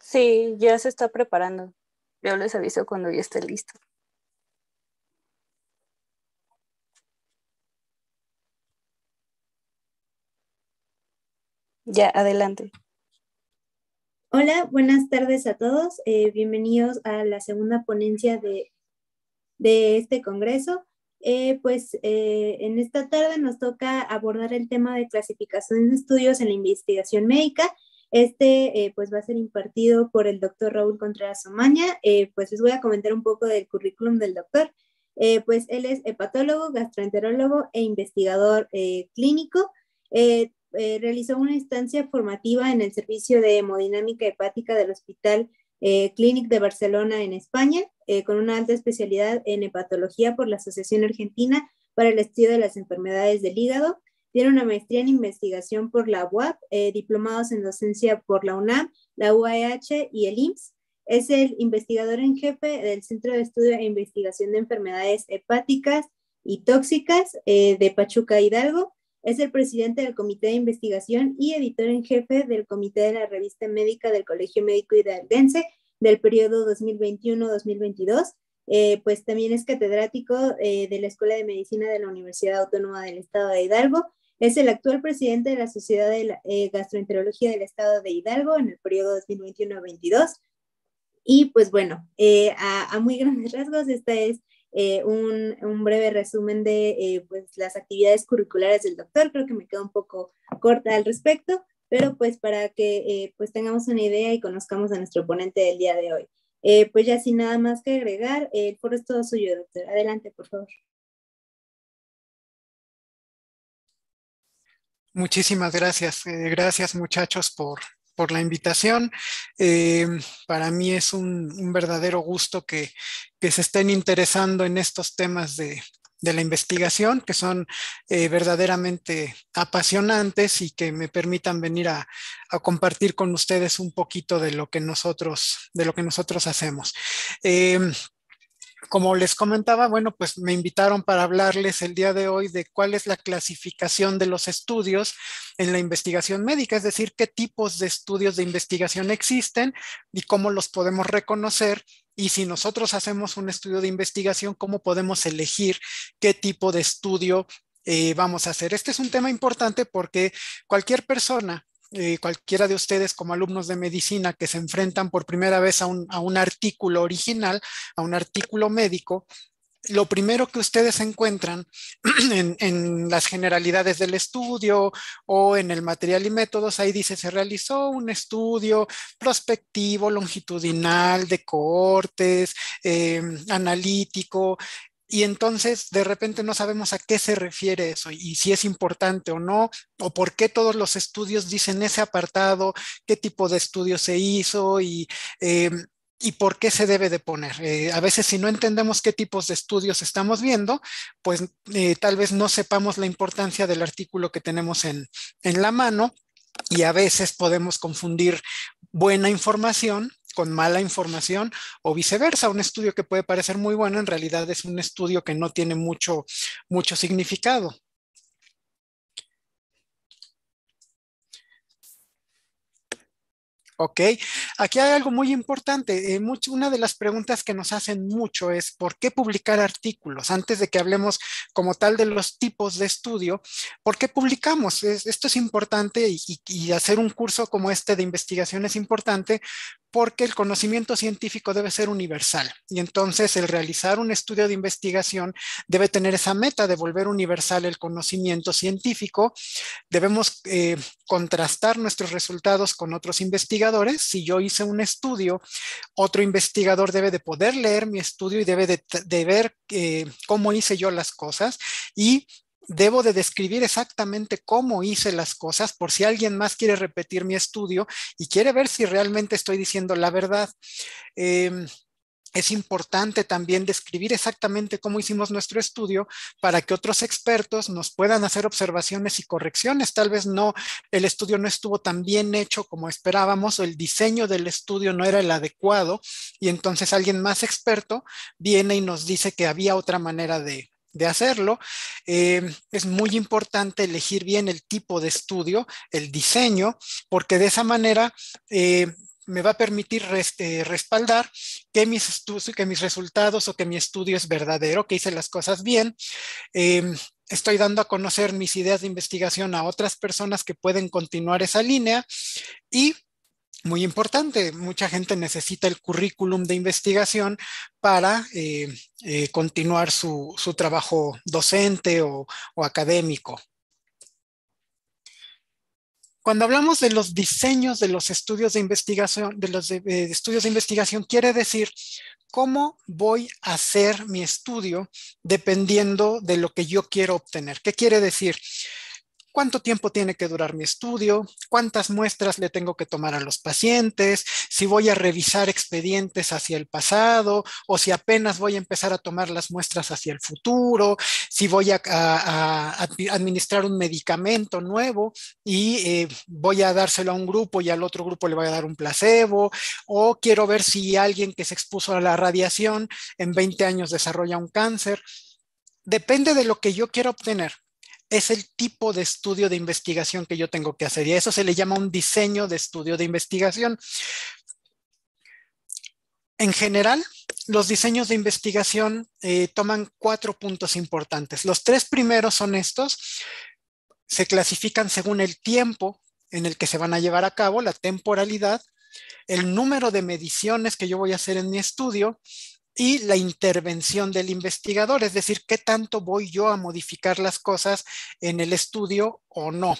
Sí, ya se está preparando. Yo les aviso cuando ya esté listo. Ya, adelante. Hola, buenas tardes a todos. Eh, bienvenidos a la segunda ponencia de, este congreso. Eh, pues eh, en esta tarde nos toca abordar el tema de clasificación de estudios en la investigación médica este eh, pues va a ser impartido por el doctor Raúl Contreras Omaña. Eh, pues les voy a comentar un poco del currículum del doctor. Eh, pues él es hepatólogo, gastroenterólogo e investigador clínico. realizó una instancia formativa en el servicio de hemodinámica hepática del Hospital Clinic de Barcelona en España, con una alta especialidad en hepatología por la Asociación Argentina para el Estudio de las Enfermedades del Hígado. Tiene una maestría en investigación por la UAP, eh, diplomados en docencia por la UNAM, la UAH y el IMSS. Es el investigador en jefe del Centro de Estudio e Investigación de Enfermedades Hepáticas y Tóxicas eh, de Pachuca Hidalgo. Es el presidente del Comité de Investigación y editor en jefe del Comité de la Revista Médica del Colegio Médico Hidalguense del periodo 2021-2022. Eh, pues también es catedrático de la Escuela de Medicina de la Universidad Autónoma del Estado de Hidalgo es el actual presidente de la Sociedad de eh, Gastroenterología del Estado de Hidalgo en el periodo 2021-22. Y pues bueno, eh, a, muy grandes rasgos, este es eh, un, breve resumen de pues, las actividades curriculares del doctor. Creo que me queda un poco corta al respecto, pero pues para que pues tengamos una idea y conozcamos a nuestro ponente del día de hoy. pues ya sin nada más que agregar, el foro es todo suyo, doctor. Adelante, por favor. Muchísimas gracias. Eh, gracias muchachos por, por la invitación. Eh, para mí es un, verdadero gusto que, se estén interesando en estos temas de, la investigación, que son eh, verdaderamente apasionantes y que me permitan venir a, a, compartir con ustedes un poquito de lo que nosotros, de lo que nosotros hacemos como les comentaba, bueno, pues me invitaron para hablarles el día de hoy de cuál es la clasificación de los estudios en la investigación médica, es decir, qué tipos de estudios de investigación existen y cómo los podemos reconocer y si nosotros hacemos un estudio de investigación, cómo podemos elegir qué tipo de estudio eh, vamos a hacer. Este es un tema importante porque cualquier persona eh, cualquiera de ustedes como alumnos de medicina que se enfrentan por primera vez a un, artículo original, a un artículo médico, lo primero que ustedes encuentran en, las generalidades del estudio o en el material y métodos, ahí dice, se realizó un estudio prospectivo, longitudinal, de cohortes, eh, analítico, y entonces de repente no sabemos a qué se refiere eso y si es importante o no, o por qué todos los estudios dicen ese apartado, qué tipo de estudio se hizo y, eh, por qué se debe de poner. Eh, a veces si no entendemos qué tipos de estudios estamos viendo, pues eh, tal vez no sepamos la importancia del artículo que tenemos en la mano y a veces podemos confundir buena información con mala información o viceversa. Un estudio que puede parecer muy bueno en realidad es un estudio que no tiene mucho, mucho significado. Ok, aquí hay algo muy importante. Eh, una de las preguntas que nos hacen mucho es ¿por qué publicar artículos? Antes de que hablemos como tal de los tipos de estudio, ¿por qué publicamos? esto es importante y, y, hacer un curso como este de investigación es importante porque el conocimiento científico debe ser universal y entonces el realizar un estudio de investigación debe tener esa meta de volver universal el conocimiento científico. Debemos eh, contrastar nuestros resultados con otros investigadores. Si yo hice un estudio, otro investigador debe de poder leer mi estudio y debe de, ver eh, cómo hice yo las cosas y debo de describir exactamente cómo hice las cosas por si alguien más quiere repetir mi estudio y quiere ver si realmente estoy diciendo la verdad. Em, es importante también describir exactamente cómo hicimos nuestro estudio para que otros expertos nos puedan hacer observaciones y correcciones. Tal vez no, el estudio no estuvo tan bien hecho como esperábamos o el diseño del estudio no era el adecuado y entonces alguien más experto viene y nos dice que había otra manera de, de hacerlo. Eh, es muy importante elegir bien el tipo de estudio, el diseño, porque de esa manera eh, me va a permitir eh, respaldar que mis, que mis resultados o que mi estudio es verdadero, que hice las cosas bien. Em, estoy dando a conocer mis ideas de investigación a otras personas que pueden continuar esa línea y muy importante. Mucha gente necesita el currículum de investigación para eh, eh, continuar su, trabajo docente o, académico. Cuando hablamos de los diseños de los estudios de investigación, de los eh, estudios de investigación, quiere decir cómo voy a hacer mi estudio dependiendo de lo que yo quiero obtener. ¿Qué quiere decir? cuánto tiempo tiene que durar mi estudio, cuántas muestras le tengo que tomar a los pacientes, si voy a revisar expedientes hacia el pasado o si apenas voy a empezar a tomar las muestras hacia el futuro, si voy a, administrar un medicamento nuevo y eh, voy a dárselo a un grupo y al otro grupo le voy a dar un placebo, o quiero ver si alguien que se expuso a la radiación en 20 años desarrolla un cáncer. Depende de lo que yo quiero obtener es el tipo de estudio de investigación que yo tengo que hacer y a eso se le llama un diseño de estudio de investigación. En general, los diseños de investigación eh, toman cuatro puntos importantes. Los tres primeros son estos. Se clasifican según el tiempo en el que se van a llevar a cabo, la temporalidad, el número de mediciones que yo voy a hacer en mi estudio y la intervención del investigador, es decir, qué tanto voy yo a modificar las cosas en el estudio o no.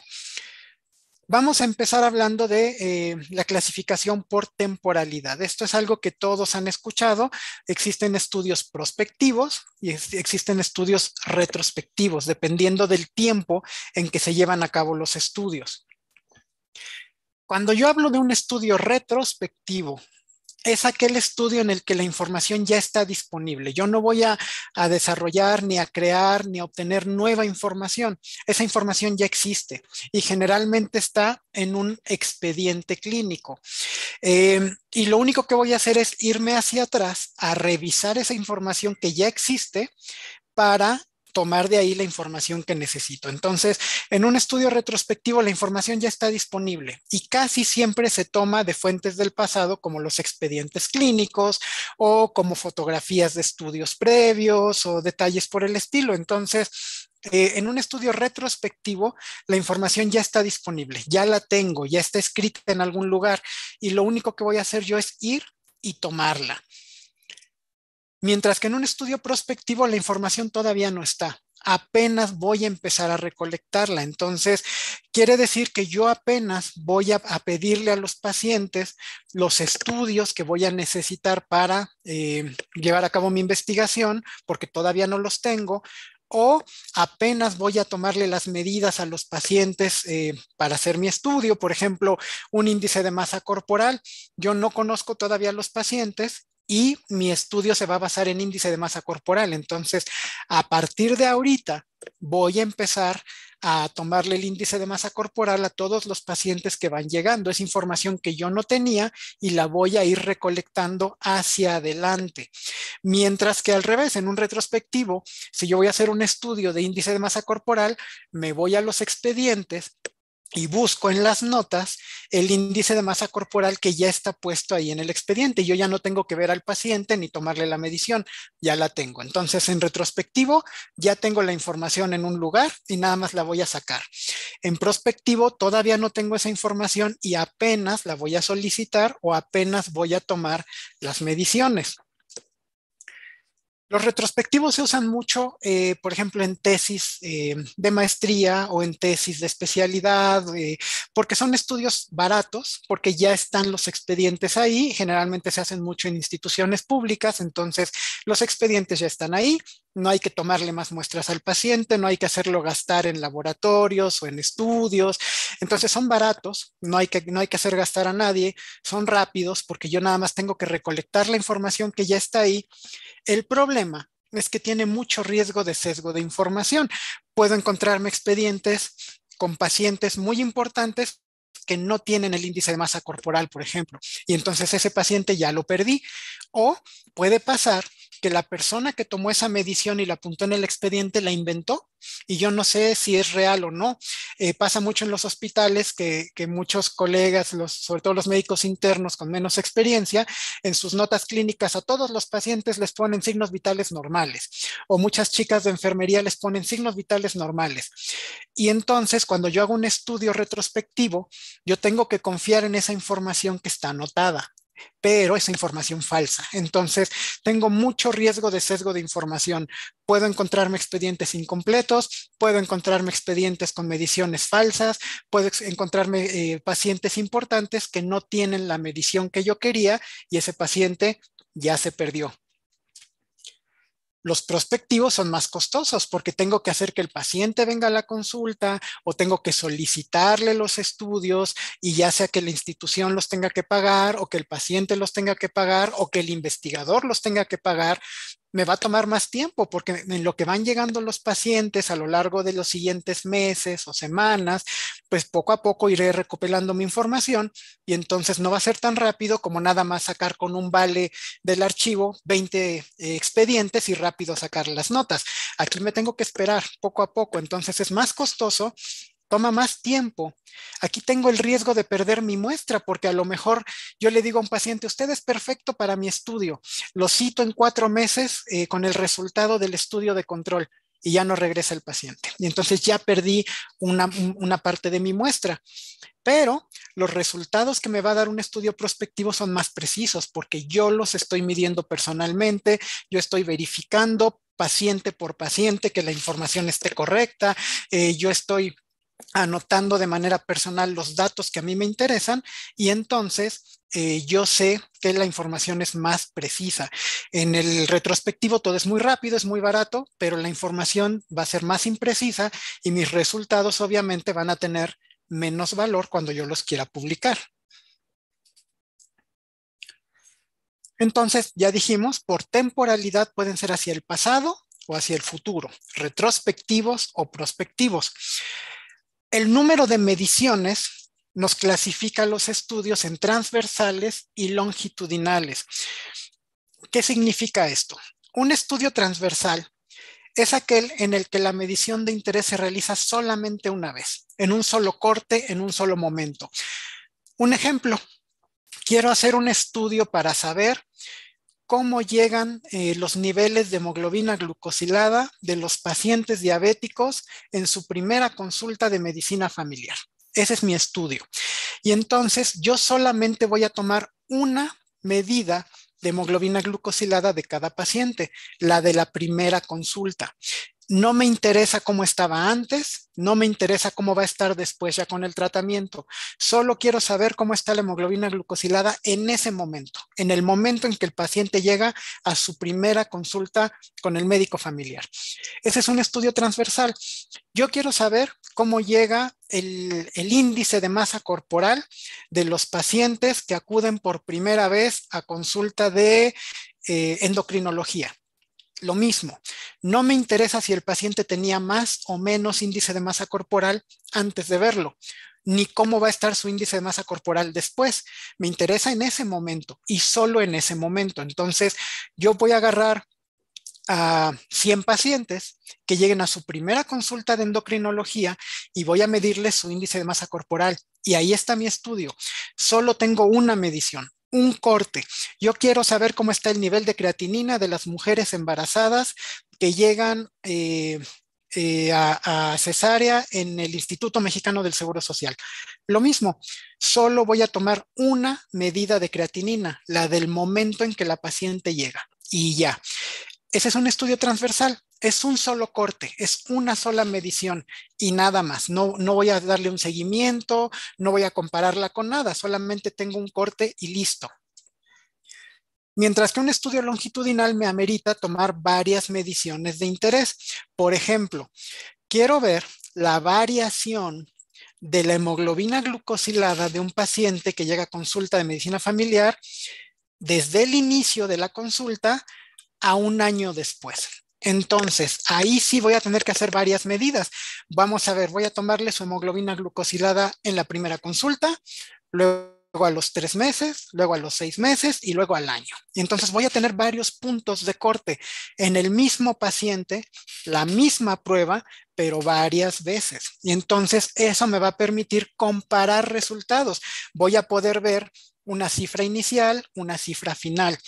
Vamos a empezar hablando de eh, la clasificación por temporalidad. Esto es algo que todos han escuchado. Existen estudios prospectivos y existen estudios retrospectivos, dependiendo del tiempo en que se llevan a cabo los estudios. Cuando yo hablo de un estudio retrospectivo, es aquel estudio en el que la información ya está disponible. Yo no voy a, desarrollar, ni a crear, ni a obtener nueva información. Esa información ya existe y generalmente está en un expediente clínico. Em, y lo único que voy a hacer es irme hacia atrás a revisar esa información que ya existe para tomar de ahí la información que necesito. Entonces, en un estudio retrospectivo, la información ya está disponible y casi siempre se toma de fuentes del pasado, como los expedientes clínicos o como fotografías de estudios previos o detalles por el estilo. Entonces, eh, en un estudio retrospectivo, la información ya está disponible, ya la tengo, ya está escrita en algún lugar y lo único que voy a hacer yo es ir y tomarla. Mientras que en un estudio prospectivo la información todavía no está apenas voy a empezar a recolectarla. Entonces, quiere decir que yo apenas voy a, pedirle a los pacientes los estudios que voy a necesitar para eh, llevar a cabo mi investigación, porque todavía no los tengo, o apenas voy a tomarle las medidas a los pacientes eh, para hacer mi estudio, por ejemplo, un índice de masa corporal. Yo no conozco todavía a los pacientes y mi estudio se va a basar en índice de masa corporal. Entonces, a partir de ahorita voy a empezar a tomarle el índice de masa corporal a todos los pacientes que van llegando. Es información que yo no tenía y la voy a ir recolectando hacia adelante. Mientras que al revés, en un retrospectivo, si yo voy a hacer un estudio de índice de masa corporal, me voy a los expedientes y busco en las notas el índice de masa corporal que ya está puesto ahí en el expediente. Yo ya no tengo que ver al paciente ni tomarle la medición, ya la tengo. Entonces, en retrospectivo, ya tengo la información en un lugar y nada más la voy a sacar. En prospectivo, todavía no tengo esa información y apenas la voy a solicitar o apenas voy a tomar las mediciones. Los retrospectivos se usan mucho, eh, por ejemplo, en tesis eh, de maestría o en tesis de especialidad, eh, porque son estudios baratos, porque ya están los expedientes ahí, generalmente se hacen mucho en instituciones públicas, entonces los expedientes ya están ahí, no hay que tomarle más muestras al paciente, no hay que hacerlo gastar en laboratorios o en estudios. Entonces son baratos, no hay que, no hay que hacer gastar a nadie, son rápidos porque yo nada más tengo que recolectar la información que ya está ahí. El problema es que tiene mucho riesgo de sesgo de información. Puedo encontrarme expedientes con pacientes muy importantes que no tienen el índice de masa corporal, por ejemplo, y entonces ese paciente ya lo perdí. O puede pasar que la persona que tomó esa medición y la apuntó en el expediente la inventó y yo no sé si es real o no. Eh, pasa mucho en los hospitales que, muchos colegas, sobre todo los médicos internos con menos experiencia, en sus notas clínicas a todos los pacientes les ponen signos vitales normales o muchas chicas de enfermería les ponen signos vitales normales. Y entonces cuando yo hago un estudio retrospectivo, yo tengo que confiar en esa información que está anotada pero esa información falsa. Entonces, tengo mucho riesgo de sesgo de información. Puedo encontrarme expedientes incompletos, puedo encontrarme expedientes con mediciones falsas, puedo encontrarme eh, pacientes importantes que no tienen la medición que yo quería y ese paciente ya se perdió. Los prospectivos son más costosos porque tengo que hacer que el paciente venga a la consulta o tengo que solicitarle los estudios y ya sea que la institución los tenga que pagar o que el paciente los tenga que pagar o que el investigador los tenga que pagar me va a tomar más tiempo porque en lo que van llegando los pacientes a lo largo de los siguientes meses o semanas, pues poco a poco iré recopilando mi información y entonces no va a ser tan rápido como nada más sacar con un vale del archivo 20 eh, expedientes y rápido sacar las notas. Aquí me tengo que esperar poco a poco, entonces es más costoso toma más tiempo. Aquí tengo el riesgo de perder mi muestra porque a lo mejor yo le digo a un paciente, usted es perfecto para mi estudio, lo cito en cuatro meses eh, con el resultado del estudio de control y ya no regresa el paciente. Y entonces ya perdí una, parte de mi muestra. Pero los resultados que me va a dar un estudio prospectivo son más precisos porque yo los estoy midiendo personalmente, yo estoy verificando paciente por paciente que la información esté correcta, eh, yo estoy anotando de manera personal los datos que a mí me interesan y entonces eh, yo sé que la información es más precisa. En el retrospectivo todo es muy rápido, es muy barato, pero la información va a ser más imprecisa y mis resultados obviamente van a tener menos valor cuando yo los quiera publicar. Entonces, ya dijimos, por temporalidad pueden ser hacia el pasado o hacia el futuro, retrospectivos o prospectivos. El número de mediciones nos clasifica los estudios en transversales y longitudinales. ¿Qué significa esto? Un estudio transversal es aquel en el que la medición de interés se realiza solamente una vez, en un solo corte, en un solo momento. Un ejemplo, quiero hacer un estudio para saber cómo llegan eh, los niveles de hemoglobina glucosilada de los pacientes diabéticos en su primera consulta de medicina familiar. Ese es mi estudio. Y entonces yo solamente voy a tomar una medida de hemoglobina glucosilada de cada paciente, la de la primera consulta no me interesa cómo estaba antes, no me interesa cómo va a estar después ya con el tratamiento. Solo quiero saber cómo está la hemoglobina glucosilada en ese momento, en el momento en que el paciente llega a su primera consulta con el médico familiar. Ese es un estudio transversal. Yo quiero saber cómo llega el, índice de masa corporal de los pacientes que acuden por primera vez a consulta de eh, endocrinología lo mismo. No me interesa si el paciente tenía más o menos índice de masa corporal antes de verlo, ni cómo va a estar su índice de masa corporal después. Me interesa en ese momento y solo en ese momento. Entonces, yo voy a agarrar a 100 pacientes que lleguen a su primera consulta de endocrinología y voy a medirles su índice de masa corporal. Y ahí está mi estudio. Solo tengo una medición, un corte. Yo quiero saber cómo está el nivel de creatinina de las mujeres embarazadas que llegan eh, eh, a, a, cesárea en el Instituto Mexicano del Seguro Social. Lo mismo, solo voy a tomar una medida de creatinina, la del momento en que la paciente llega, y ya. Ese es un estudio transversal es un solo corte, es una sola medición y nada más. No, no voy a darle un seguimiento, no voy a compararla con nada, solamente tengo un corte y listo. Mientras que un estudio longitudinal me amerita tomar varias mediciones de interés. Por ejemplo, quiero ver la variación de la hemoglobina glucosilada de un paciente que llega a consulta de medicina familiar desde el inicio de la consulta a un año después. Entonces, ahí sí voy a tener que hacer varias medidas. Vamos a ver, voy a tomarle su hemoglobina glucosilada en la primera consulta, luego a los tres meses, luego a los seis meses y luego al año. Y entonces voy a tener varios puntos de corte en el mismo paciente, la misma prueba, pero varias veces. Y entonces eso me va a permitir comparar resultados. Voy a poder ver una cifra inicial, una cifra final.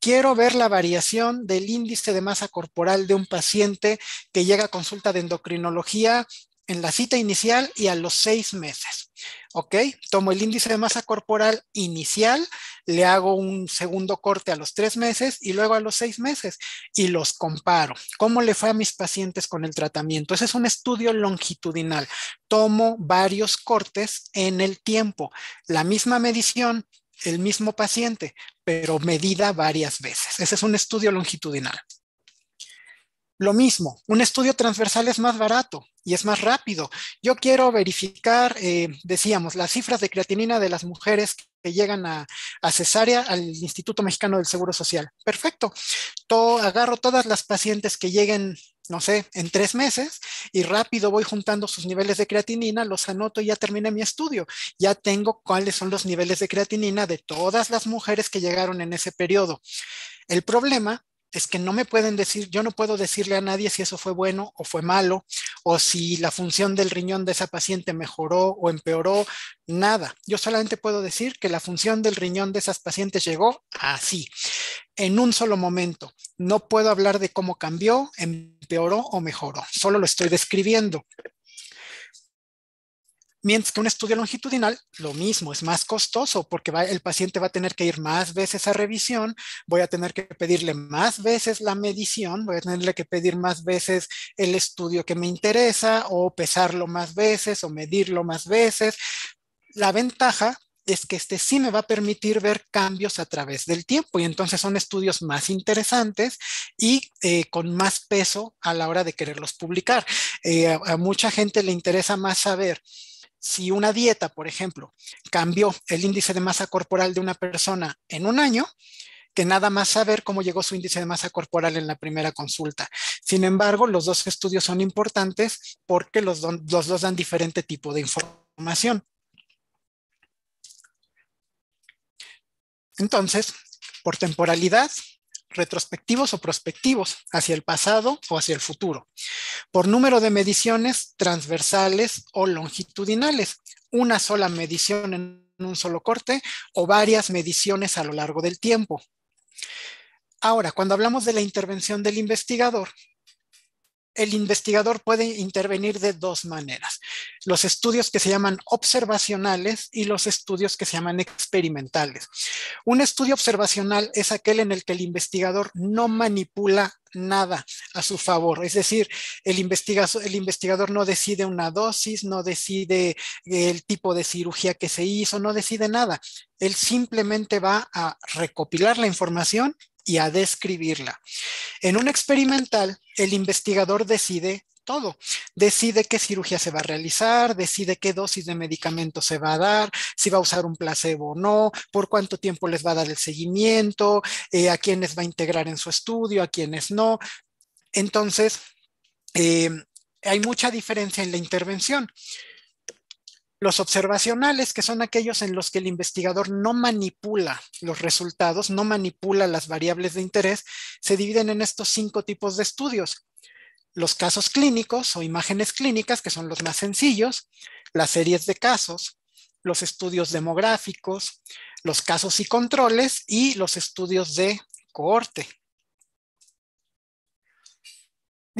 Quiero ver la variación del índice de masa corporal de un paciente que llega a consulta de endocrinología en la cita inicial y a los seis meses. ¿Ok? Tomo el índice de masa corporal inicial, le hago un segundo corte a los tres meses y luego a los seis meses y los comparo. ¿Cómo le fue a mis pacientes con el tratamiento? Ese es un estudio longitudinal. Tomo varios cortes en el tiempo. La misma medición el mismo paciente, pero medida varias veces. Ese es un estudio longitudinal. Lo mismo, un estudio transversal es más barato y es más rápido. Yo quiero verificar, eh, decíamos, las cifras de creatinina de las mujeres que llegan a, cesárea al Instituto Mexicano del Seguro Social. Perfecto. agarro todas las pacientes que lleguen no sé, en tres meses y rápido voy juntando sus niveles de creatinina, los anoto y ya terminé mi estudio. Ya tengo cuáles son los niveles de creatinina de todas las mujeres que llegaron en ese periodo. El problema es que no me pueden decir, yo no puedo decirle a nadie si eso fue bueno o fue malo, o si la función del riñón de esa paciente mejoró o empeoró, nada. Yo solamente puedo decir que la función del riñón de esas pacientes llegó así, en un solo momento. No puedo hablar de cómo cambió, en empeoró o mejoró, solo lo estoy describiendo. Mientras que un estudio longitudinal, lo mismo, es más costoso porque el paciente va a tener que ir más veces a revisión, voy a tener que pedirle más veces la medición, voy a tenerle que pedir más veces el estudio que me interesa o pesarlo más veces o medirlo más veces. La ventaja es que este sí me va a permitir ver cambios a través del tiempo y entonces son estudios más interesantes y eh, con más peso a la hora de quererlos publicar. Eh, a, mucha gente le interesa más saber si una dieta, por ejemplo, cambió el índice de masa corporal de una persona en un año, que nada más saber cómo llegó su índice de masa corporal en la primera consulta. Sin embargo, los dos estudios son importantes porque los dos dan diferente tipo de información. Entonces, por temporalidad, retrospectivos o prospectivos, hacia el pasado o hacia el futuro. Por número de mediciones, transversales o longitudinales. Una sola medición en un solo corte o varias mediciones a lo largo del tiempo. Ahora, cuando hablamos de la intervención del investigador, el investigador puede intervenir de dos maneras. Los estudios que se llaman observacionales y los estudios que se llaman experimentales. Un estudio observacional es aquel en el que el investigador no manipula nada a su favor. Es decir, el, investigador no decide una dosis, no decide el tipo de cirugía que se hizo, no decide nada. Él simplemente va a recopilar la información y a describirla. En un experimental, el investigador decide todo. Decide qué cirugía se va a realizar, decide qué dosis de medicamento se va a dar, si va a usar un placebo o no, por cuánto tiempo les va a dar el seguimiento, eh, a quiénes va a integrar en su estudio, a quiénes no. Entonces, eh, hay mucha diferencia en la intervención. Los observacionales, que son aquellos en los que el investigador no manipula los resultados, no manipula las variables de interés, se dividen en estos cinco tipos de estudios. Los casos clínicos o imágenes clínicas, que son los más sencillos, las series de casos, los estudios demográficos, los casos y controles y los estudios de cohorte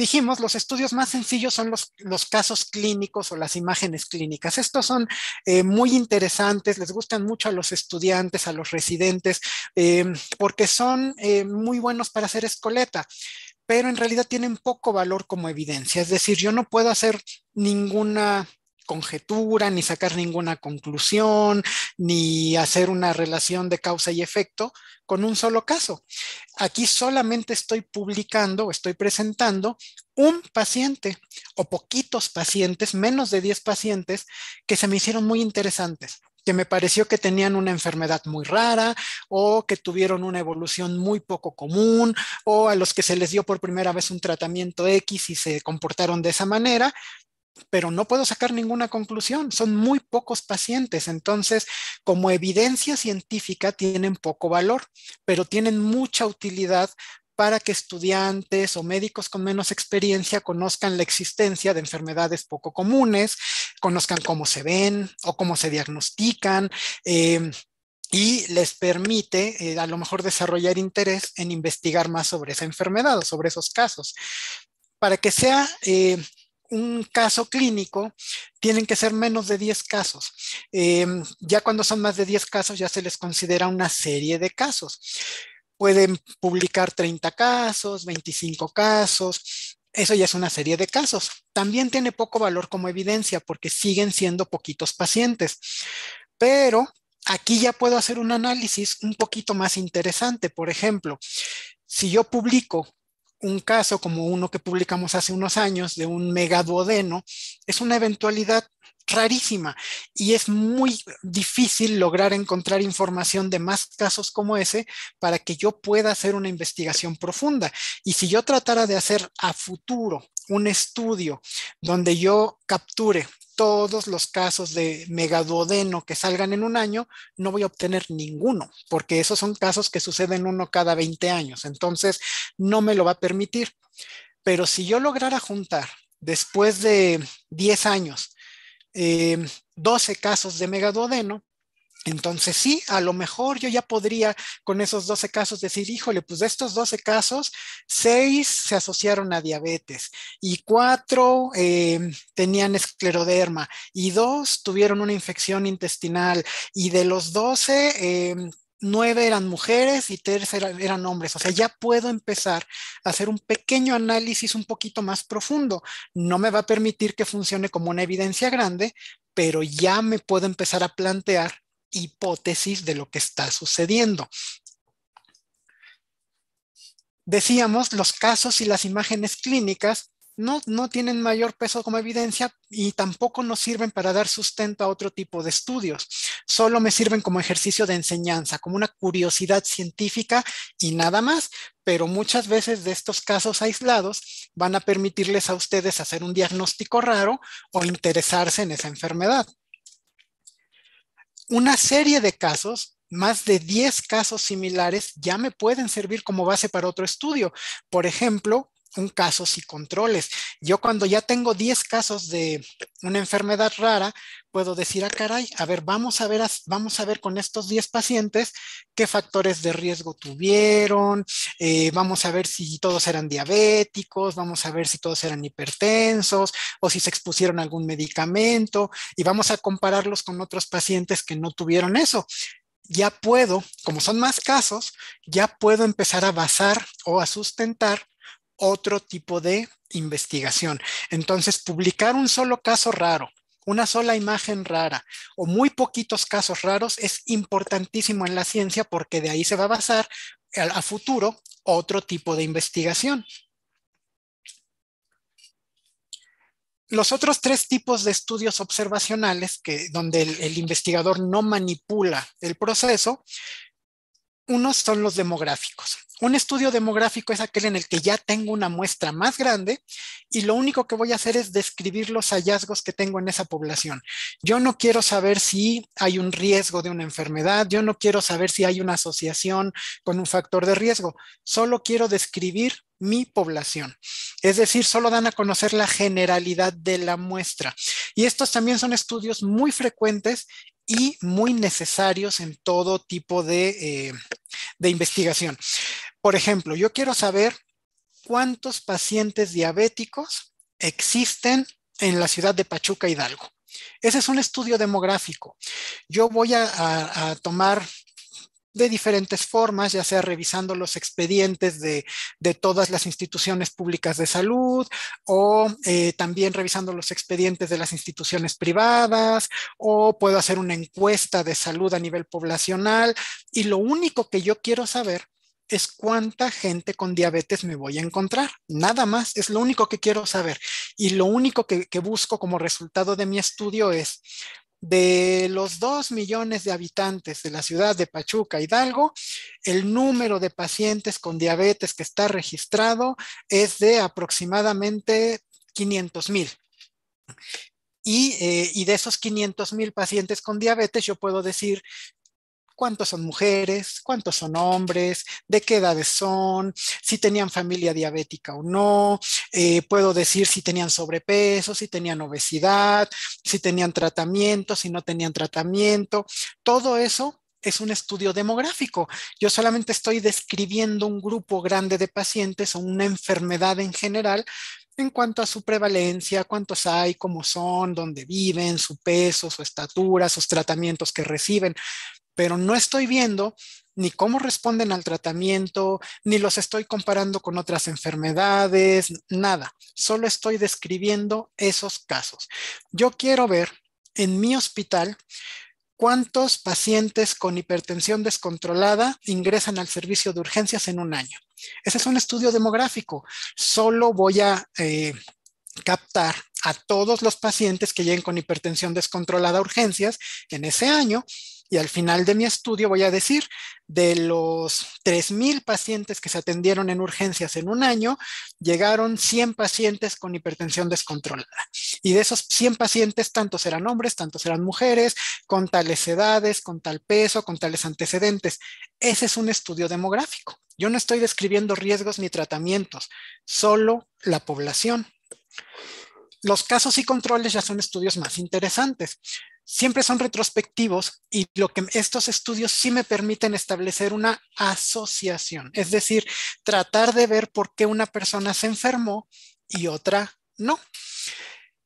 dijimos, los estudios más sencillos son los, los casos clínicos o las imágenes clínicas. Estos son eh, muy interesantes, les gustan mucho a los estudiantes, a los residentes, eh, porque son eh, muy buenos para hacer escoleta pero en realidad tienen poco valor como evidencia. Es decir, yo no puedo hacer ninguna conjetura, ni sacar ninguna conclusión, ni hacer una relación de causa y efecto con un solo caso. Aquí solamente estoy publicando estoy presentando un paciente o poquitos pacientes, menos de 10 pacientes, que se me hicieron muy interesantes que me pareció que tenían una enfermedad muy rara o que tuvieron una evolución muy poco común o a los que se les dio por primera vez un tratamiento X y se comportaron de esa manera pero no puedo sacar ninguna conclusión. Son muy pocos pacientes, entonces como evidencia científica tienen poco valor, pero tienen mucha utilidad para que estudiantes o médicos con menos experiencia conozcan la existencia de enfermedades poco comunes, conozcan cómo se ven o cómo se diagnostican. Em, y les permite eh, a lo mejor desarrollar interés en investigar más sobre esa enfermedad o sobre esos casos. Para que sea eh, un caso clínico, tienen que ser menos de 10 casos. Em, ya cuando son más de 10 casos, ya se les considera una serie de casos. Pueden publicar 30 casos, 25 casos, eso ya es una serie de casos. También tiene poco valor como evidencia porque siguen siendo poquitos pacientes. Pero aquí ya puedo hacer un análisis un poquito más interesante. Por ejemplo, si yo publico un caso como uno que publicamos hace unos años de un megaduodeno es una eventualidad rarísima y es muy difícil lograr encontrar información de más casos como ese para que yo pueda hacer una investigación profunda. Y si yo tratara de hacer a futuro un estudio donde yo capture todos los casos de megadodeno que salgan en un año, no voy a obtener ninguno, porque esos son casos que suceden uno cada 20 años. Entonces, no me lo va a permitir. Pero si yo lograra juntar después de 10 años 12 eh, casos de megaduodeno, entonces sí, a lo mejor yo ya podría con esos 12 casos decir, híjole, pues de estos 12 casos, 6 se asociaron a diabetes y 4 em, tenían escleroderma y 2 tuvieron una infección intestinal y de los 12... Eh, em, nueve eran mujeres y tres eran, hombres. O sea, ya puedo empezar a hacer un pequeño análisis un poquito más profundo. No me va a permitir que funcione como una evidencia grande, pero ya me puedo empezar a plantear hipótesis de lo que está sucediendo. Decíamos, los casos y las imágenes clínicas no, tienen mayor peso como evidencia y tampoco nos sirven para dar sustento a otro tipo de estudios. Solo me sirven como ejercicio de enseñanza, como una curiosidad científica y nada más. Pero muchas veces de estos casos aislados van a permitirles a ustedes hacer un diagnóstico raro o interesarse en esa enfermedad. Una serie de casos más de 10 casos similares ya me pueden servir como base para otro estudio. Por ejemplo, un caso si controles. Yo cuando ya tengo 10 casos de una enfermedad rara, puedo decir, a ah, caray, a ver, vamos a ver, vamos a ver con estos 10 pacientes qué factores de riesgo tuvieron, eh, vamos a ver si todos eran diabéticos, vamos a ver si todos eran hipertensos o si se expusieron a algún medicamento y vamos a compararlos con otros pacientes que no tuvieron eso ya puedo, como son más casos, ya puedo empezar a basar o a sustentar otro tipo de investigación. Entonces, publicar un solo caso raro, una sola imagen rara o muy poquitos casos raros es importantísimo en la ciencia porque de ahí se va a basar a futuro otro tipo de investigación. los otros tres tipos de estudios observacionales, que, donde el investigador no manipula el proceso, unos son los demográficos. Un estudio demográfico es aquel en el que ya tengo una muestra más grande y lo único que voy a hacer es describir los hallazgos que tengo en esa población. Yo no quiero saber si hay un riesgo de una enfermedad, yo no quiero saber si hay una asociación con un factor de riesgo, solo quiero describir mi población. Es decir, solo dan a conocer la generalidad de la muestra. Y estos también son estudios muy frecuentes y muy necesarios en todo tipo eh, de, investigación. Por ejemplo, yo quiero saber cuántos pacientes diabéticos existen en la ciudad de Pachuca Hidalgo. Ese es un estudio demográfico. Yo voy a tomar de diferentes formas, ya sea revisando los expedientes de, todas las instituciones públicas de salud o eh, también revisando los expedientes de las instituciones privadas o puedo hacer una encuesta de salud a nivel poblacional y lo único que yo quiero saber es cuánta gente con diabetes me voy a encontrar. Nada más, es lo único que quiero saber. Y lo único que, busco como resultado de mi estudio es de los 2 millones de habitantes de la ciudad de Pachuca, Hidalgo, el número de pacientes con diabetes que está registrado es de aproximadamente 500 mil. Eh, y, de esos 500 mil pacientes con diabetes, yo puedo decir cuántos son mujeres, cuántos son hombres, de qué edades son, si tenían familia diabética o no, eh, puedo decir si tenían sobrepeso, si tenían obesidad, si tenían tratamiento, si no tenían tratamiento, todo eso es un estudio demográfico. Yo solamente estoy describiendo un grupo grande de pacientes o una enfermedad en general en cuanto a su prevalencia, cuántos hay, cómo son, dónde viven, su peso, su estatura, sus tratamientos que reciben pero no estoy viendo ni cómo responden al tratamiento, ni los estoy comparando con otras enfermedades, nada. Solo estoy describiendo esos casos. Yo quiero ver en mi hospital cuántos pacientes con hipertensión descontrolada ingresan al servicio de urgencias en un año. Ese es un estudio demográfico. Solo voy a eh, captar a todos los pacientes que lleguen con hipertensión descontrolada a urgencias en ese año y al final de mi estudio voy a decir, de los 3.000 pacientes que se atendieron en urgencias en un año, llegaron 100 pacientes con hipertensión descontrolada. Y de esos 100 pacientes, tantos eran hombres, tantos eran mujeres, con tales edades, con tal peso, con tales antecedentes. Ese es un estudio demográfico. Yo no estoy describiendo riesgos ni tratamientos, solo la población los casos y controles ya son estudios más interesantes siempre son retrospectivos y lo que estos estudios sí me permiten establecer una asociación, es decir, tratar de ver por qué una persona se enfermó y otra no.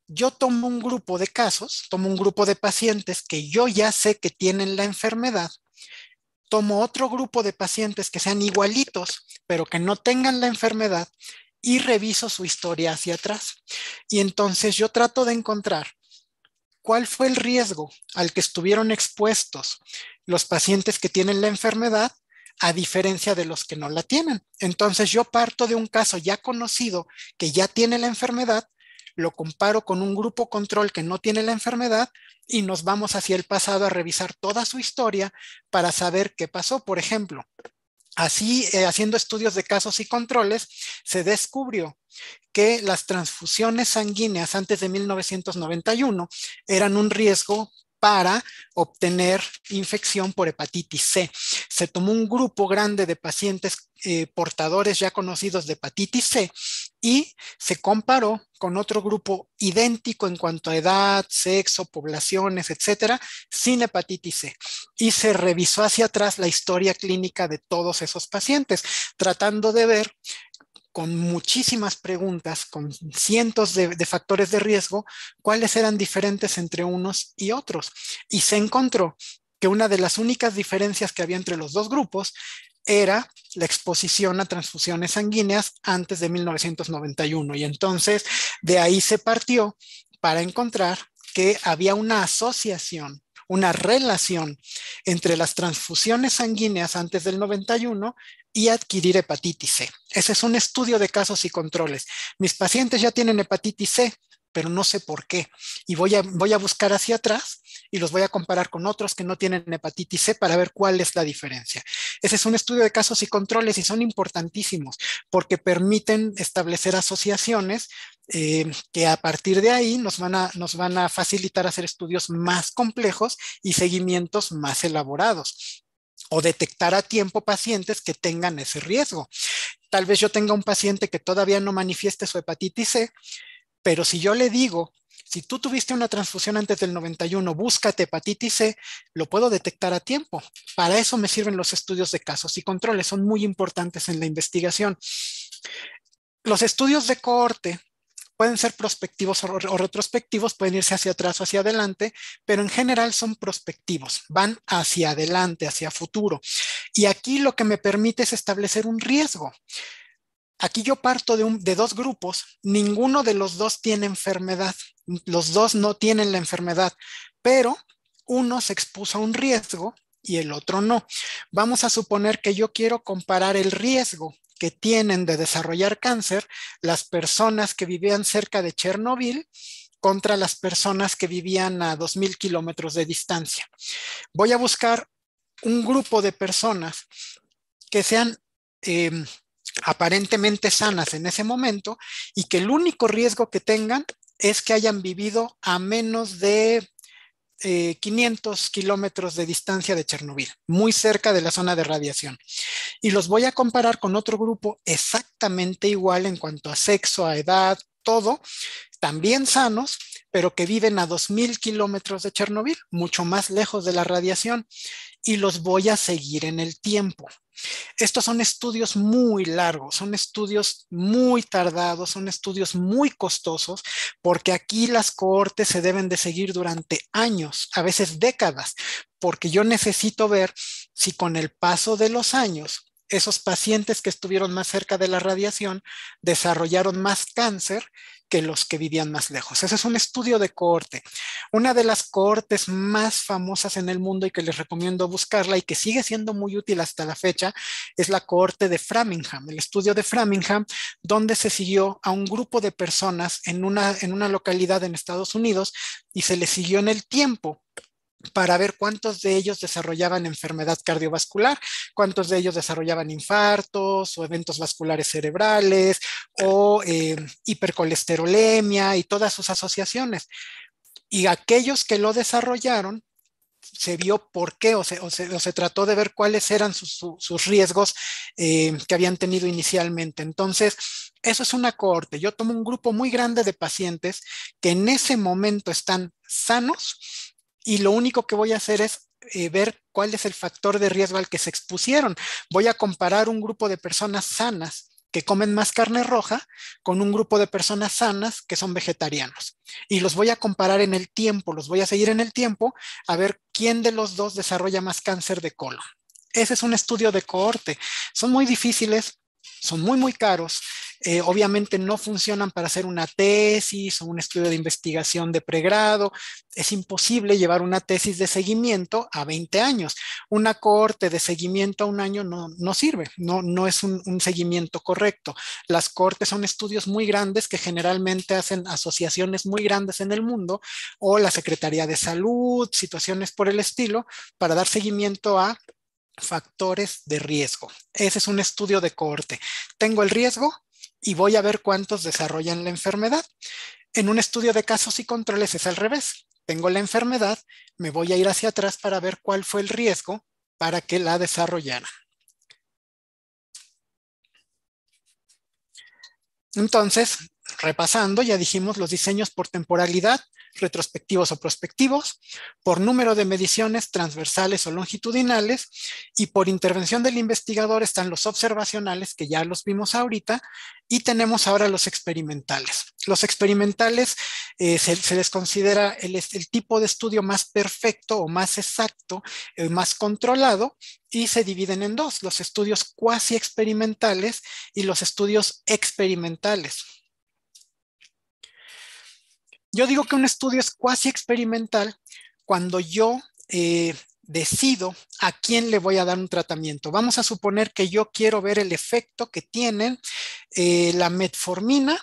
Yo tomo un grupo de casos, tomo un grupo de pacientes que yo ya sé que tienen la enfermedad, tomo otro grupo de pacientes que sean igualitos, pero que no tengan la enfermedad y reviso su historia hacia atrás. Y entonces yo trato de encontrar cuál fue el riesgo al que estuvieron expuestos los pacientes que tienen la enfermedad a diferencia de los que no la tienen. Entonces yo parto de un caso ya conocido que ya tiene la enfermedad, lo comparo con un grupo control que no tiene la enfermedad y nos vamos hacia el pasado a revisar toda su historia para saber qué pasó. Por ejemplo, Así, eh, haciendo estudios de casos y controles, se descubrió que las transfusiones sanguíneas antes de 1991 eran un riesgo para obtener infección por hepatitis C. Se tomó un grupo grande de pacientes eh, portadores ya conocidos de hepatitis C y se comparó con otro grupo idéntico en cuanto a edad, sexo, poblaciones, etcétera, sin hepatitis C. Y se revisó hacia atrás la historia clínica de todos esos pacientes, tratando de ver con muchísimas preguntas, con cientos de, de factores de riesgo, cuáles eran diferentes entre unos y otros. Y se encontró que una de las únicas diferencias que había entre los dos grupos era la exposición a transfusiones sanguíneas antes de 1991. Y entonces de ahí se partió para encontrar que había una asociación, una relación entre las transfusiones sanguíneas antes del 91 y adquirir hepatitis C. Ese es un estudio de casos y controles. Mis pacientes ya tienen hepatitis C, pero no sé por qué. Y voy a, voy a buscar hacia atrás y los voy a comparar con otros que no tienen hepatitis C para ver cuál es la diferencia. Ese es un estudio de casos y controles y son importantísimos porque permiten establecer asociaciones eh, que a partir de ahí nos van, nos van a facilitar hacer estudios más complejos y seguimientos más elaborados o detectar a tiempo pacientes que tengan ese riesgo. Tal vez yo tenga un paciente que todavía no manifieste su hepatitis C pero si yo le digo, si tú tuviste una transfusión antes del 91, búscate hepatitis C, lo puedo detectar a tiempo. Para eso me sirven los estudios de casos y controles, son muy importantes en la investigación. Los estudios de cohorte pueden ser prospectivos o, retrospectivos, pueden irse hacia atrás o hacia adelante, pero en general son prospectivos, van hacia adelante, hacia futuro. Y aquí lo que me permite es establecer un riesgo. Aquí yo parto de, dos grupos. Ninguno de los dos tiene enfermedad. Los dos no tienen la enfermedad, pero uno se expuso a un riesgo y el otro no. Vamos a suponer que yo quiero comparar el riesgo que tienen de desarrollar cáncer las personas que vivían cerca de Chernóbil contra las personas que vivían a 2.000 kilómetros de distancia. Voy a buscar un grupo de personas que sean... Em, aparentemente sanas en ese momento y que el único riesgo que tengan es que hayan vivido a menos de 500 eh, kilómetros de distancia de Chernobyl, muy cerca de la zona de radiación. Y los voy a comparar con otro grupo exactamente igual en cuanto a sexo, a edad, todo, también sanos, pero que viven a 2.000 kilómetros de Chernobyl, mucho más lejos de la radiación, y los voy a seguir en el tiempo. Estos son estudios muy largos, son estudios muy tardados, son estudios muy costosos, porque aquí las cohortes se deben de seguir durante años, a veces décadas, porque yo necesito ver si con el paso de los años esos pacientes que estuvieron más cerca de la radiación desarrollaron más cáncer que los que vivían más lejos. Ese es un estudio de cohorte. Una de las cohortes más famosas en el mundo y que les recomiendo buscarla y que sigue siendo muy útil hasta la fecha es la cohorte de Framingham, el estudio de Framingham, donde se siguió a un grupo de personas en una, en una localidad en Estados Unidos y se le siguió en el tiempo para ver cuántos de ellos desarrollaban enfermedad cardiovascular, cuántos de ellos desarrollaban infartos o eventos vasculares cerebrales o eh, hipercolesterolemia y todas sus asociaciones. Y aquellos que lo desarrollaron, se vio por qué o se, se, trató de ver cuáles eran sus, riesgos eh, que habían tenido inicialmente. Entonces, eso es una cohorte. Yo tomo un grupo muy grande de pacientes que en ese momento están sanos y lo único que voy a hacer es eh, ver cuál es el factor de riesgo al que se expusieron. Voy a comparar un grupo de personas sanas que comen más carne roja con un grupo de personas sanas que son vegetarianos. Y los voy a comparar en el tiempo, los voy a seguir en el tiempo a ver quién de los dos desarrolla más cáncer de colon. Ese es un estudio de cohorte. Son muy difíciles son muy, muy caros. Eh, obviamente no funcionan para hacer una tesis o un estudio de investigación de pregrado. Es imposible llevar una tesis de seguimiento a 20 años. Una corte de seguimiento a un año no, sirve, no, no es un, un, seguimiento correcto. Las cortes son estudios muy grandes que generalmente hacen asociaciones muy grandes en el mundo o la Secretaría de Salud, situaciones por el estilo, para dar seguimiento a factores de riesgo. Ese es un estudio de cohorte. Tengo el riesgo y voy a ver cuántos desarrollan la enfermedad. En un estudio de casos y controles es al revés. Tengo la enfermedad, me voy a ir hacia atrás para ver cuál fue el riesgo para que la desarrollara. Entonces, repasando, ya dijimos los diseños por temporalidad, retrospectivos o prospectivos, por número de mediciones transversales o longitudinales y por intervención del investigador están los observacionales que ya los vimos ahorita y tenemos ahora los experimentales. Los experimentales eh, se, les considera el, tipo de estudio más perfecto o más exacto, el eh, más controlado y se dividen en dos, los estudios cuasi experimentales y los estudios experimentales. Yo digo que un estudio es cuasi experimental cuando yo eh, decido a quién le voy a dar un tratamiento. Vamos a suponer que yo quiero ver el efecto que tiene eh, la metformina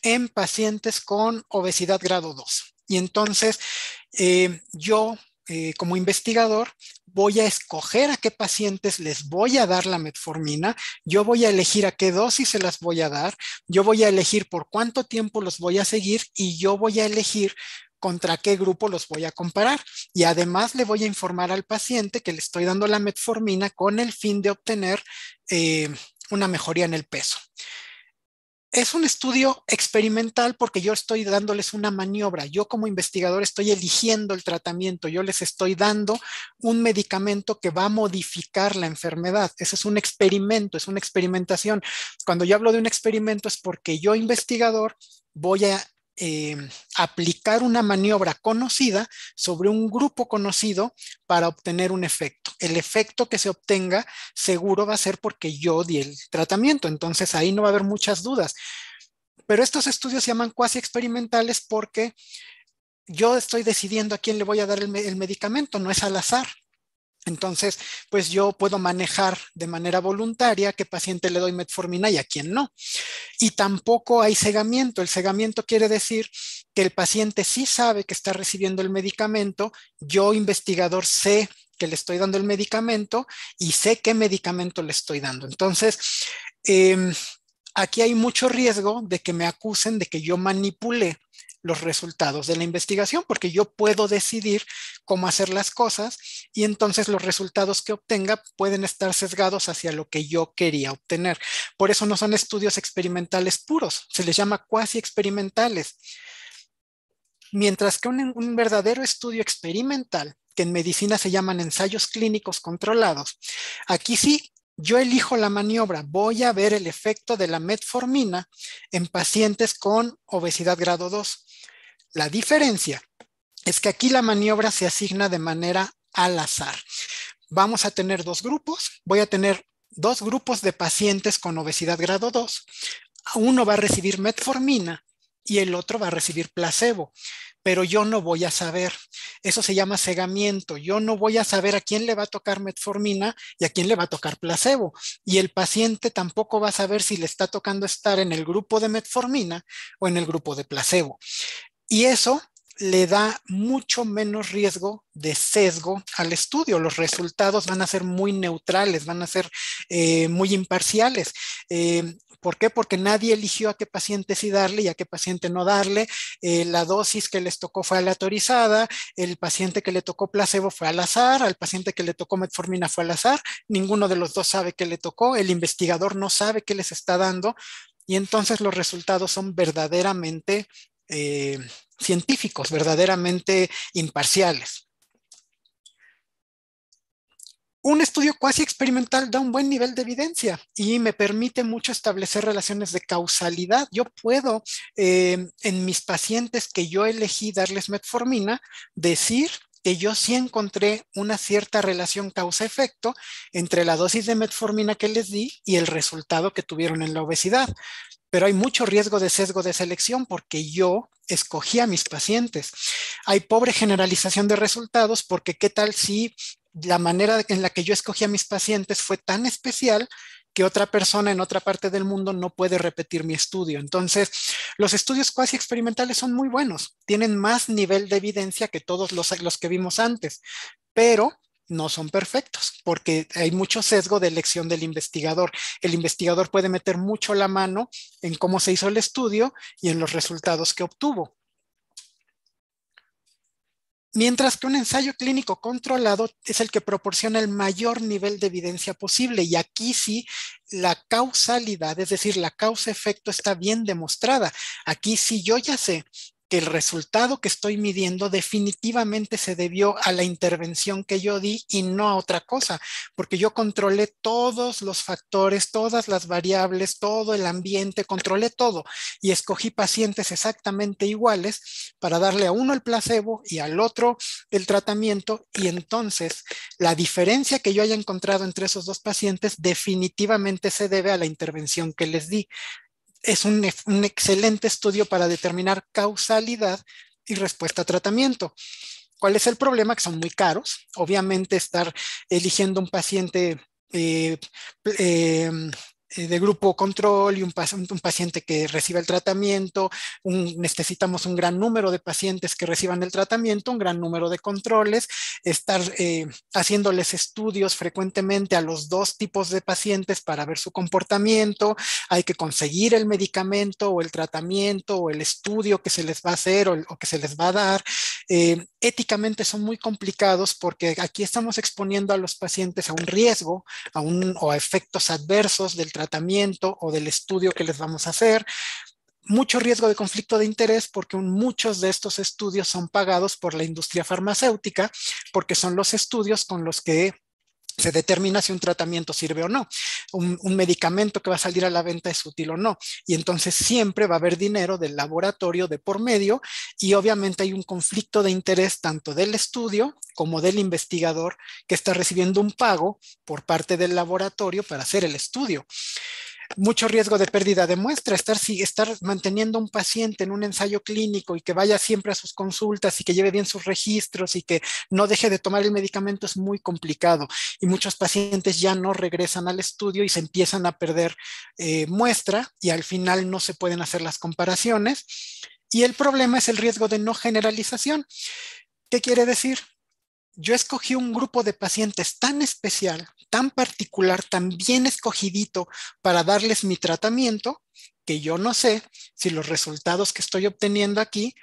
en pacientes con obesidad grado 2. Y entonces eh, yo, como investigador, voy a escoger a qué pacientes les voy a dar la metformina, yo voy a elegir a qué dosis se las voy a dar, yo voy a elegir por cuánto tiempo los voy a seguir y yo voy a elegir contra qué grupo los voy a comparar. Y además le voy a informar al paciente que le estoy dando la metformina con el fin de obtener eh, una mejoría en el peso es un estudio experimental porque yo estoy dándoles una maniobra. Yo como investigador estoy eligiendo el tratamiento. Yo les estoy dando un medicamento que va a modificar la enfermedad. Ese es un experimento, es una experimentación. Cuando yo hablo de un experimento es porque yo investigador voy a eh, aplicar una maniobra conocida sobre un grupo conocido para obtener un efecto. El efecto que se obtenga seguro va a ser porque yo di el tratamiento, entonces ahí no va a haber muchas dudas. Pero estos estudios se llaman cuasi experimentales porque yo estoy decidiendo a quién le voy a dar el medicamento, no es al azar. Entonces, pues yo puedo manejar de manera voluntaria qué paciente le doy metformina y a quién no. Y tampoco hay cegamiento. El cegamiento quiere decir que el paciente sí sabe que está recibiendo el medicamento, yo investigador sé que le estoy dando el medicamento y sé qué medicamento le estoy dando. Entonces, eh, aquí hay mucho riesgo de que me acusen de que yo manipule los resultados de la investigación, porque yo puedo decidir cómo hacer las cosas y entonces los resultados que obtenga pueden estar sesgados hacia lo que yo quería obtener. Por eso no son estudios experimentales puros, se les llama cuasi experimentales. Mientras que un, un verdadero estudio experimental, que en medicina se llaman ensayos clínicos controlados, aquí sí yo elijo la maniobra, voy a ver el efecto de la metformina en pacientes con obesidad grado 2. La diferencia es que aquí la maniobra se asigna de manera al azar. Vamos a tener dos grupos, voy a tener dos grupos de pacientes con obesidad grado 2. Uno va a recibir metformina y el otro va a recibir placebo, pero yo no voy a saber. Eso se llama cegamiento. Yo no voy a saber a quién le va a tocar metformina y a quién le va a tocar placebo. Y el paciente tampoco va a saber si le está tocando estar en el grupo de metformina o en el grupo de placebo. Y eso le da mucho menos riesgo de sesgo al estudio. Los resultados van a ser muy neutrales, van a ser eh, muy imparciales. Eh, ¿Por qué? Porque nadie eligió a qué paciente sí darle y a qué paciente no darle. Eh, la dosis que les tocó fue aleatorizada, el paciente que le tocó placebo fue al azar, al paciente que le tocó metformina fue al azar, ninguno de los dos sabe qué le tocó, el investigador no sabe qué les está dando y entonces los resultados son verdaderamente eh, científicos, verdaderamente imparciales un estudio cuasi experimental da un buen nivel de evidencia y me permite mucho establecer relaciones de causalidad. Yo puedo, eh, en mis pacientes que yo elegí darles metformina, decir que yo sí encontré una cierta relación causa-efecto entre la dosis de metformina que les di y el resultado que tuvieron en la obesidad. Pero hay mucho riesgo de sesgo de selección porque yo escogí a mis pacientes. Hay pobre generalización de resultados porque qué tal si la manera en la que yo escogí a mis pacientes fue tan especial que otra persona en otra parte del mundo no puede repetir mi estudio. Entonces, los estudios cuasi experimentales son muy buenos, tienen más nivel de evidencia que todos los, los que vimos antes, pero no son perfectos porque hay mucho sesgo de elección del investigador. El investigador puede meter mucho la mano en cómo se hizo el estudio y en los resultados que obtuvo. Mientras que un ensayo clínico controlado es el que proporciona el mayor nivel de evidencia posible y aquí sí la causalidad, es decir, la causa-efecto está bien demostrada. Aquí sí yo ya sé que el resultado que estoy midiendo definitivamente se debió a la intervención que yo di y no a otra cosa, porque yo controlé todos los factores, todas las variables, todo el ambiente, controlé todo y escogí pacientes exactamente iguales para darle a uno el placebo y al otro el tratamiento y entonces la diferencia que yo haya encontrado entre esos dos pacientes definitivamente se debe a la intervención que les di es un, excelente estudio para determinar causalidad y respuesta a tratamiento. ¿Cuál es el problema? Que son muy caros. Obviamente estar eligiendo un paciente eh, em, eh, de grupo control y un, paciente que reciba el tratamiento, necesitamos un gran número de pacientes que reciban el tratamiento, un gran número de controles, estar eh, haciéndoles estudios frecuentemente a los dos tipos de pacientes para ver su comportamiento, hay que conseguir el medicamento o el tratamiento o el estudio que se les va a hacer o, que se les va a dar, eh, éticamente son muy complicados porque aquí estamos exponiendo a los pacientes a un riesgo a o a efectos adversos del tratamiento o del estudio que les vamos a hacer. Mucho riesgo de conflicto de interés porque muchos de estos estudios son pagados por la industria farmacéutica porque son los estudios con los que se determina si un tratamiento sirve o no, un, medicamento que va a salir a la venta es útil o no. Y entonces siempre va a haber dinero del laboratorio de por medio y obviamente hay un conflicto de interés tanto del estudio como del investigador que está recibiendo un pago por parte del laboratorio para hacer el estudio mucho riesgo de pérdida de muestra, estar, si, estar manteniendo un paciente en un ensayo clínico y que vaya siempre a sus consultas y que lleve bien sus registros y que no deje de tomar el medicamento es muy complicado y muchos pacientes ya no regresan al estudio y se empiezan a perder eh, muestra y al final no se pueden hacer las comparaciones. Y el problema es el riesgo de no generalización. ¿Qué quiere decir? yo escogí un grupo de pacientes tan especial, tan particular, tan bien escogidito para darles mi tratamiento, que yo no sé si los resultados que estoy obteniendo aquí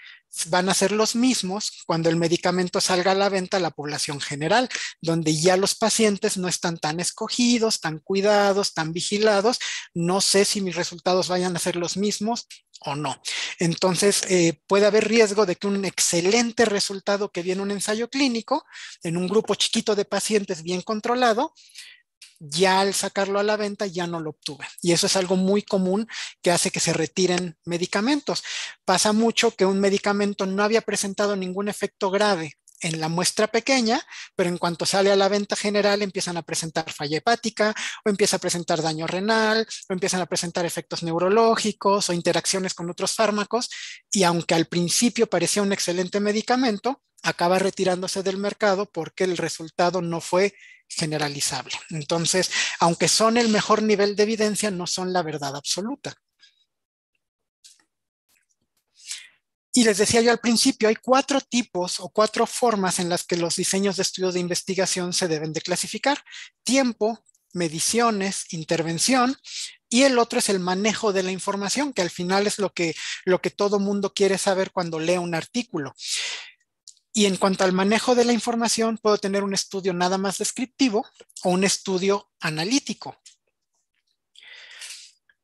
van a ser los mismos cuando el medicamento salga a la venta a la población general, donde ya los pacientes no están tan escogidos, tan cuidados, tan vigilados. No sé si mis resultados vayan a ser los mismos o no. Entonces, eh, puede haber riesgo de que un excelente resultado que viene un ensayo clínico en un grupo chiquito de pacientes bien controlado, ya al sacarlo a la venta ya no lo obtuve. Y eso es algo muy común que hace que se retiren medicamentos. Pasa mucho que un medicamento no había presentado ningún efecto grave en la muestra pequeña, pero en cuanto sale a la venta general empiezan a presentar falla hepática o empieza a presentar daño renal o empiezan a presentar efectos neurológicos o interacciones con otros fármacos y aunque al principio parecía un excelente medicamento, acaba retirándose del mercado porque el resultado no fue generalizable. Entonces, aunque son el mejor nivel de evidencia, no son la verdad absoluta. Y les decía yo al principio, hay cuatro tipos o cuatro formas en las que los diseños de estudios de investigación se deben de clasificar. Tiempo, mediciones, intervención, y el otro es el manejo de la información, que al final es lo que, lo que todo mundo quiere saber cuando lee un artículo. Y en cuanto al manejo de la información, puedo tener un estudio nada más descriptivo o un estudio analítico.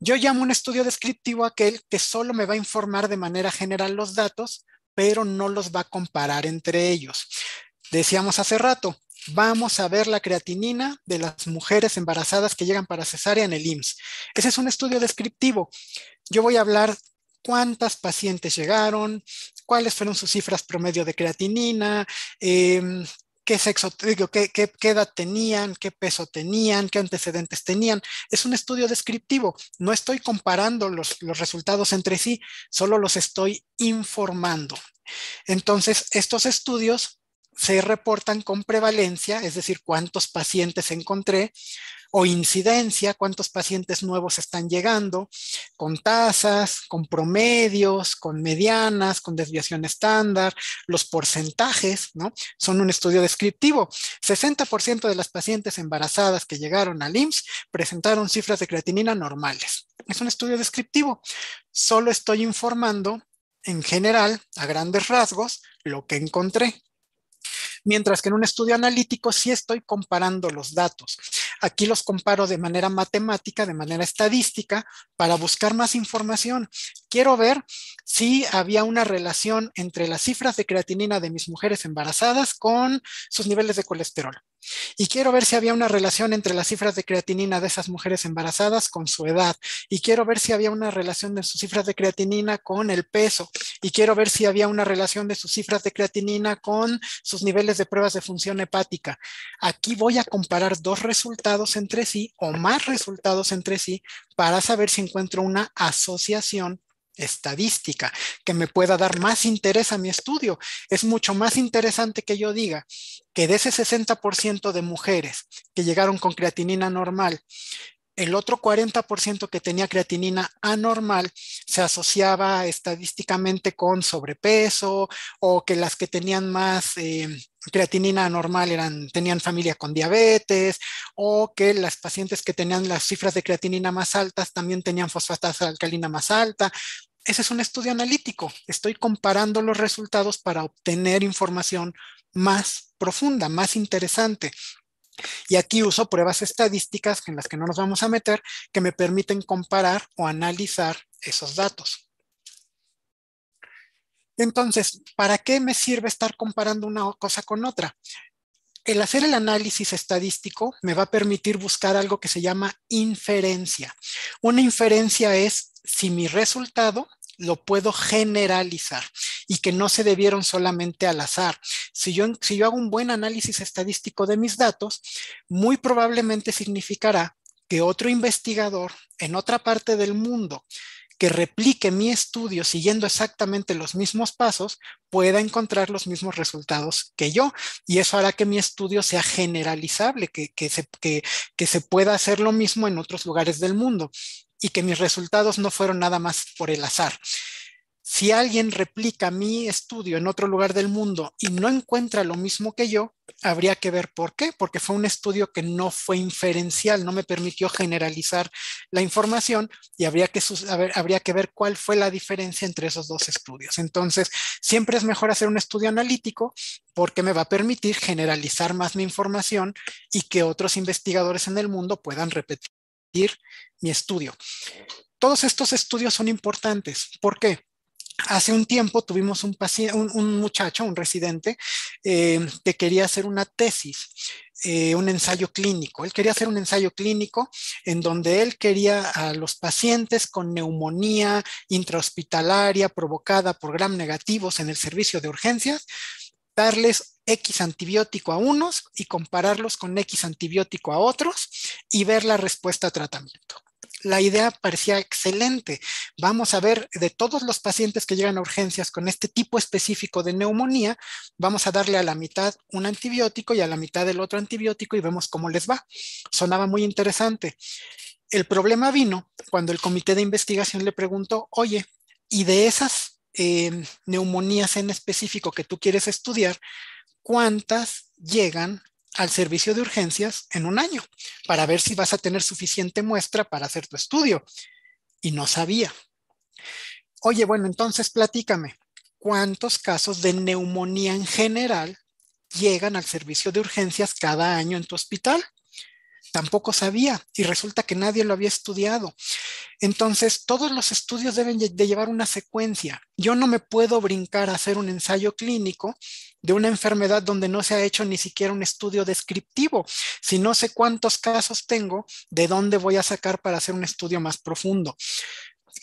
Yo llamo un estudio descriptivo aquel que solo me va a informar de manera general los datos, pero no los va a comparar entre ellos. Decíamos hace rato, vamos a ver la creatinina de las mujeres embarazadas que llegan para cesárea en el IMSS. Ese es un estudio descriptivo. Yo voy a hablar cuántas pacientes llegaron, cuáles fueron sus cifras promedio de creatinina, eh, qué sexo, qué, qué, edad tenían, qué peso tenían, qué antecedentes tenían. Es un estudio descriptivo. No estoy comparando los, los resultados entre sí, solo los estoy informando. Entonces, estos estudios se reportan con prevalencia, es decir, cuántos pacientes encontré, o incidencia, cuántos pacientes nuevos están llegando, con tasas, con promedios, con medianas, con desviación estándar, los porcentajes, ¿no? Son un estudio descriptivo. 60% de las pacientes embarazadas que llegaron al IMSS presentaron cifras de creatinina normales. Es un estudio descriptivo. Solo estoy informando en general, a grandes rasgos, lo que encontré mientras que en un estudio analítico sí estoy comparando los datos. Aquí los comparo de manera matemática, de manera estadística, para buscar más información. Quiero ver si había una relación entre las cifras de creatinina de mis mujeres embarazadas con sus niveles de colesterol. Y quiero ver si había una relación entre las cifras de creatinina de esas mujeres embarazadas con su edad. Y quiero ver si había una relación de sus cifras de creatinina con el peso. Y quiero ver si había una relación de sus cifras de creatinina con sus niveles de pruebas de función hepática. Aquí voy a comparar dos resultados entre sí o más resultados entre sí para saber si encuentro una asociación estadística que me pueda dar más interés a mi estudio. Es mucho más interesante que yo diga que de ese 60% de mujeres que llegaron con creatinina normal, el otro 40% que tenía creatinina anormal se asociaba estadísticamente con sobrepeso o que las que tenían más eh, creatinina normal eran, tenían familia con diabetes o que las pacientes que tenían las cifras de creatinina más altas también tenían fosfatasa alcalina más alta. Ese es un estudio analítico. Estoy comparando los resultados para obtener información más profunda, más interesante. Y aquí uso pruebas estadísticas en las que no nos vamos a meter, que me permiten comparar o analizar esos datos. Entonces, ¿para qué me sirve estar comparando una cosa con otra? El hacer el análisis estadístico me va a permitir buscar algo que se llama inferencia. Una inferencia es si mi resultado lo puedo generalizar y que no se debieron solamente al azar. Si yo, hago un buen análisis estadístico de mis datos, muy probablemente significará que otro investigador en otra parte del mundo que replique mi estudio siguiendo exactamente los mismos pasos pueda encontrar los mismos resultados que yo. Y eso hará que mi estudio sea generalizable, que, que, se, se pueda hacer lo mismo en otros lugares del mundo y que mis resultados no fueron nada más por el azar si alguien replica mi estudio en otro lugar del mundo y no encuentra lo mismo que yo, habría que ver por qué, porque fue un estudio que no fue inferencial, no me permitió generalizar la información y habría que, ver, cuál fue la diferencia entre esos dos estudios. Entonces, siempre es mejor hacer un estudio analítico porque me va a permitir generalizar más mi información y que otros investigadores en el mundo puedan repetir mi estudio. Todos estos estudios son importantes. ¿Por qué? Hace un tiempo tuvimos un, muchacho, un residente, eh, que quería hacer una tesis, eh, un ensayo clínico. Él quería hacer un ensayo clínico en donde él quería a los pacientes con neumonía intrahospitalaria provocada por gram negativos en el servicio de urgencias, darles X antibiótico a unos y compararlos con X antibiótico a otros y ver la respuesta a tratamiento la idea parecía excelente. Vamos a ver, de todos los pacientes que llegan a urgencias con este tipo específico de neumonía, vamos a darle a la mitad un antibiótico y a la mitad el otro antibiótico y vemos cómo les va. Sonaba muy interesante. El problema vino cuando el comité de investigación le preguntó, oye, ¿y de esas em, neumonías en específico que tú quieres estudiar, cuántas llegan al servicio de urgencias en un año para ver si vas a tener suficiente muestra para hacer tu estudio. Y no sabía. Oye, bueno, entonces platícame, ¿cuántos casos de neumonía en general llegan al servicio de urgencias cada año en tu hospital? Tampoco sabía y resulta que nadie lo había estudiado. Entonces, todos los estudios deben de llevar una secuencia. Yo no me puedo brincar a hacer un ensayo clínico de una enfermedad donde no se ha hecho ni siquiera un estudio descriptivo. Si no sé cuántos casos tengo, ¿de dónde voy a sacar para hacer un estudio más profundo?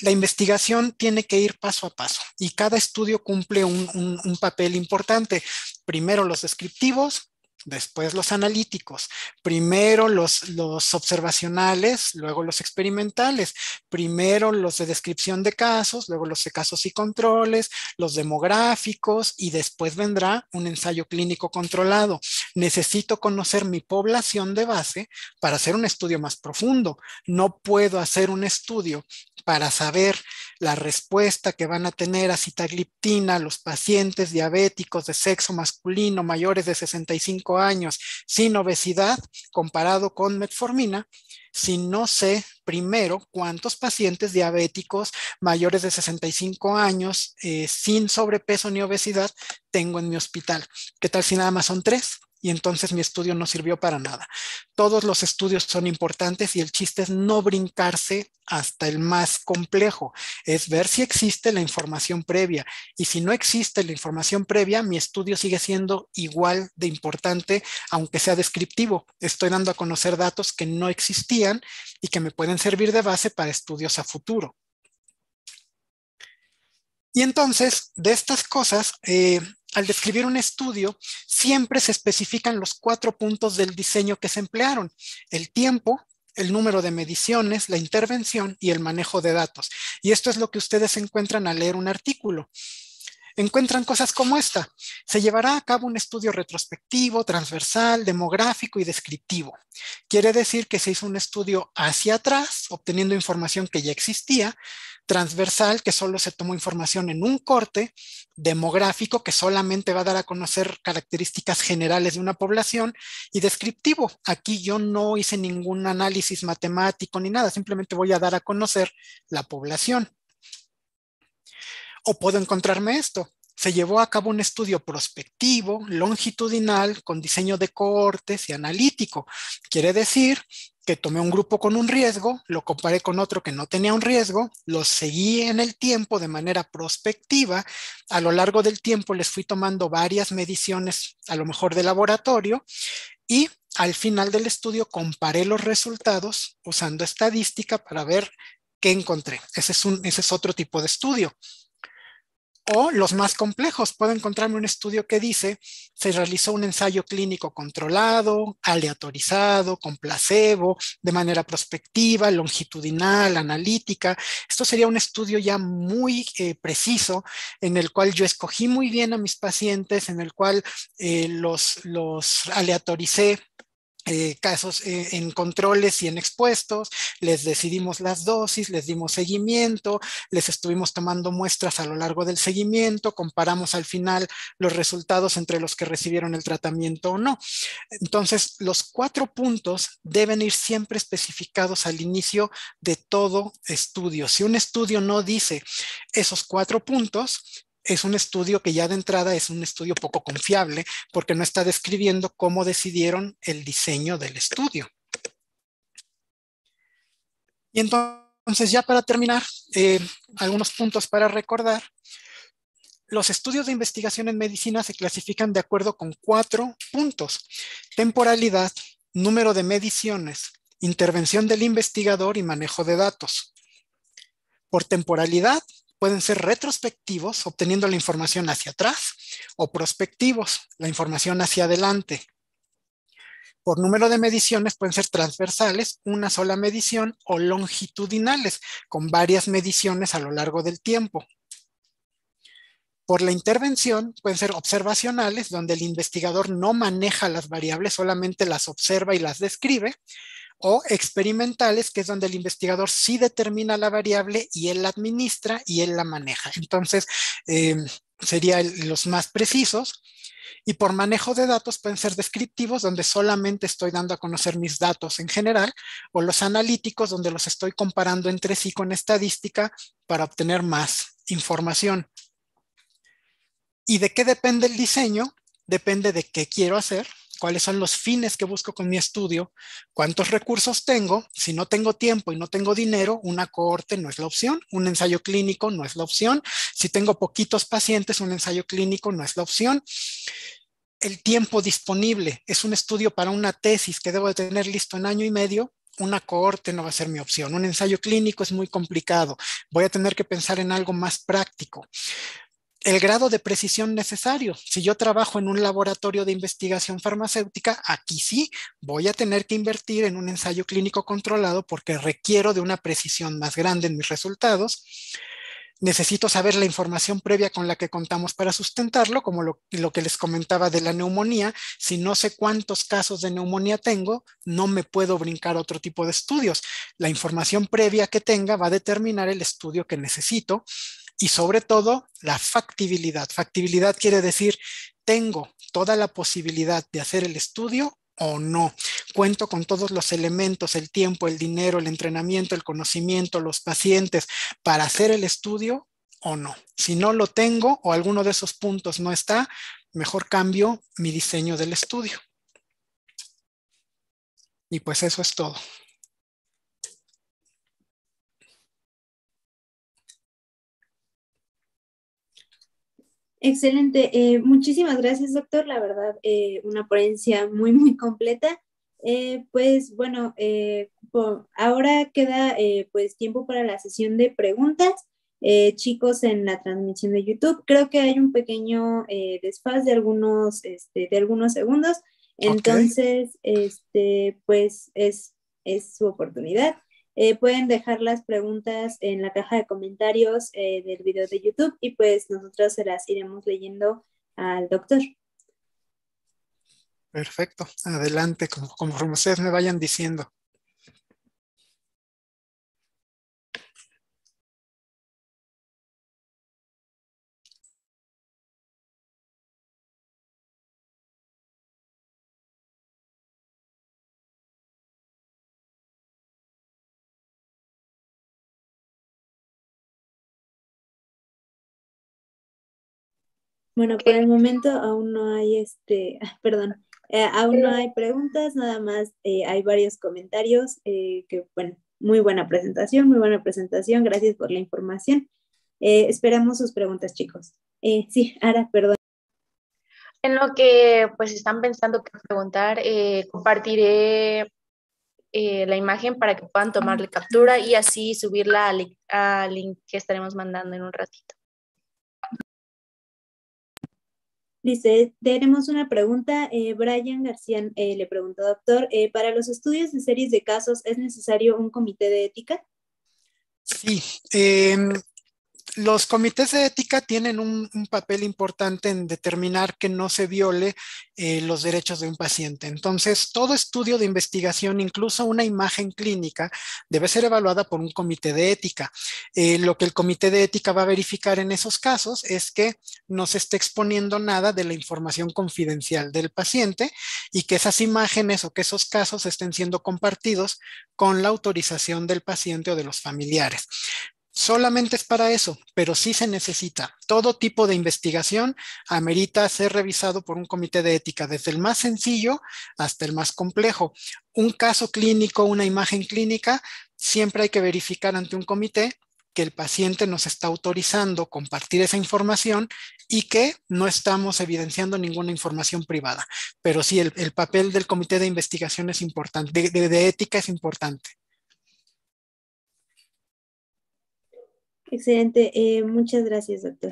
la investigación tiene que ir paso a paso y cada estudio cumple un, un, papel importante. Primero los descriptivos, después los analíticos, primero los, los, observacionales, luego los experimentales, primero los de descripción de casos, luego los de casos y controles, los demográficos y después vendrá un ensayo clínico controlado necesito conocer mi población de base para hacer un estudio más profundo. No puedo hacer un estudio para saber la respuesta que van a tener a citagliptina los pacientes diabéticos de sexo masculino mayores de 65 años sin obesidad comparado con metformina si no sé primero cuántos pacientes diabéticos mayores de 65 años eh, sin sobrepeso ni obesidad tengo en mi hospital. ¿Qué tal si nada más son tres? y entonces mi estudio no sirvió para nada. Todos los estudios son importantes y el chiste es no brincarse hasta el más complejo, es ver si existe la información previa y si no existe la información previa, mi estudio sigue siendo igual de importante, aunque sea descriptivo. Estoy dando a conocer datos que no existían y que me pueden servir de base para estudios a futuro. Y entonces, de estas cosas, eh, al describir un estudio, siempre se especifican los cuatro puntos del diseño que se emplearon. El tiempo, el número de mediciones, la intervención y el manejo de datos. Y esto es lo que ustedes encuentran al leer un artículo. Encuentran cosas como esta. Se llevará a cabo un estudio retrospectivo, transversal, demográfico y descriptivo. Quiere decir que se hizo un estudio hacia atrás, obteniendo información que ya existía, transversal que solo se tomó información en un corte, demográfico que solamente va a dar a conocer características generales de una población y descriptivo. Aquí yo no hice ningún análisis matemático ni nada, simplemente voy a dar a conocer la población. O puedo encontrarme esto. Se llevó a cabo un estudio prospectivo, longitudinal, con diseño de cohortes y analítico. Quiere decir que tomé un grupo con un riesgo, lo comparé con otro que no tenía un riesgo, los seguí en el tiempo de manera prospectiva. A lo largo del tiempo les fui tomando varias mediciones, a lo mejor de laboratorio, y al final del estudio comparé los resultados usando estadística para ver qué encontré. Ese es, ese es otro tipo de estudio. O los más complejos, puedo encontrarme un estudio que dice, se realizó un ensayo clínico controlado, aleatorizado, con placebo, de manera prospectiva, longitudinal, analítica. Esto sería un estudio ya muy eh, preciso en el cual yo escogí muy bien a mis pacientes, en el cual eh, los, los aleatoricé eh, casos eh, en controles y en expuestos, les decidimos las dosis, les dimos seguimiento, les estuvimos tomando muestras a lo largo del seguimiento, comparamos al final los resultados entre los que recibieron el tratamiento o no. Entonces, los cuatro puntos deben ir siempre especificados al inicio de todo estudio. Si un estudio no dice esos cuatro puntos, es un estudio que ya de entrada es un estudio poco confiable porque no está describiendo cómo decidieron el diseño del estudio. Y entonces ya para terminar, eh, algunos puntos para recordar. Los estudios de investigación en medicina se clasifican de acuerdo con cuatro puntos. Temporalidad, número de mediciones, intervención del investigador y manejo de datos. Por temporalidad, pueden ser retrospectivos, obteniendo la información hacia atrás, o prospectivos, la información hacia adelante. Por número de mediciones pueden ser transversales, una sola medición, o longitudinales, con varias mediciones a lo largo del tiempo. Por la intervención pueden ser observacionales, donde el investigador no maneja las variables, solamente las observa y las describe, o experimentales, que es donde el investigador sí determina la variable y él la administra y él la maneja. Entonces, eh, serían los más precisos. Y por manejo de datos pueden ser descriptivos, donde solamente estoy dando a conocer mis datos en general, o los analíticos, donde los estoy comparando entre sí con estadística para obtener más información. ¿Y de qué depende el diseño? Depende de qué quiero hacer, cuáles son los fines que busco con mi estudio, cuántos recursos tengo. Si no tengo tiempo y no tengo dinero, una cohorte no es la opción, un ensayo clínico no es la opción. Si tengo poquitos pacientes, un ensayo clínico no es la opción. El tiempo disponible es un estudio para una tesis que debo de tener listo en año y medio, una cohorte no va a ser mi opción. Un ensayo clínico es muy complicado. Voy a tener que pensar en algo más práctico el grado de precisión necesario. Si yo trabajo en un laboratorio de investigación farmacéutica, aquí sí voy a tener que invertir en un ensayo clínico controlado porque requiero de una precisión más grande en mis resultados. Necesito saber la información previa con la que contamos para sustentarlo, como lo, que les comentaba de la neumonía. Si no sé cuántos casos de neumonía tengo, no me puedo brincar otro tipo de estudios. La información previa que tenga va a determinar el estudio que necesito y sobre todo la factibilidad. Factibilidad quiere decir, tengo toda la posibilidad de hacer el estudio o no. Cuento con todos los elementos, el tiempo, el dinero, el entrenamiento, el conocimiento, los pacientes para hacer el estudio o no. Si no lo tengo o alguno de esos puntos no está, mejor cambio mi diseño del estudio. Y pues eso es todo. Excelente. Eh, muchísimas gracias, doctor. La verdad, eh, una ponencia muy, muy completa. Eh, pues bueno, ahora queda pues tiempo para la sesión de preguntas. chicos, en la transmisión de YouTube, creo que hay un pequeño desfaz de algunos, este, de algunos segundos. Entonces, este, pues es su oportunidad. Eh, pueden dejar las preguntas en la caja de comentarios eh, del video de YouTube y pues nosotros se las iremos leyendo al doctor. Perfecto, adelante, como ustedes me vayan diciendo. Bueno, por el momento aún no hay este, perdón, eh, aún no hay preguntas, nada más eh, hay varios comentarios eh, que, bueno, muy buena presentación, muy buena presentación, gracias por la información. esperamos sus preguntas, chicos. sí, Ara, perdón. En lo que pues están pensando que preguntar, compartiré la imagen para que puedan tomarle captura y así subirla al link que estaremos mandando en un ratito. Dice, tenemos una pregunta. Eh, Brian García eh, le pregunta doctor, eh, ¿para los estudios de series de casos es necesario un comité de ética? Sí, em, los comités de ética tienen un, papel importante en determinar que no se viole eh, los derechos de un paciente. Entonces, todo estudio de investigación, incluso una imagen clínica, debe ser evaluada por un comité de ética. Eh, lo que el comité de ética va a verificar en esos casos es que no se esté exponiendo nada de la información confidencial del paciente y que esas imágenes o que esos casos estén siendo compartidos con la autorización del paciente o de los familiares solamente es para eso, pero sí se necesita. Todo tipo de investigación amerita ser revisado por un comité de ética, desde el más sencillo hasta el más complejo. Un caso clínico, una imagen clínica, siempre hay que verificar ante un comité que el paciente nos está autorizando compartir esa información y que no estamos evidenciando ninguna información privada. Pero sí, el, papel del comité de investigación es importante, de ética es importante. Excelente. Eh, muchas gracias, doctor.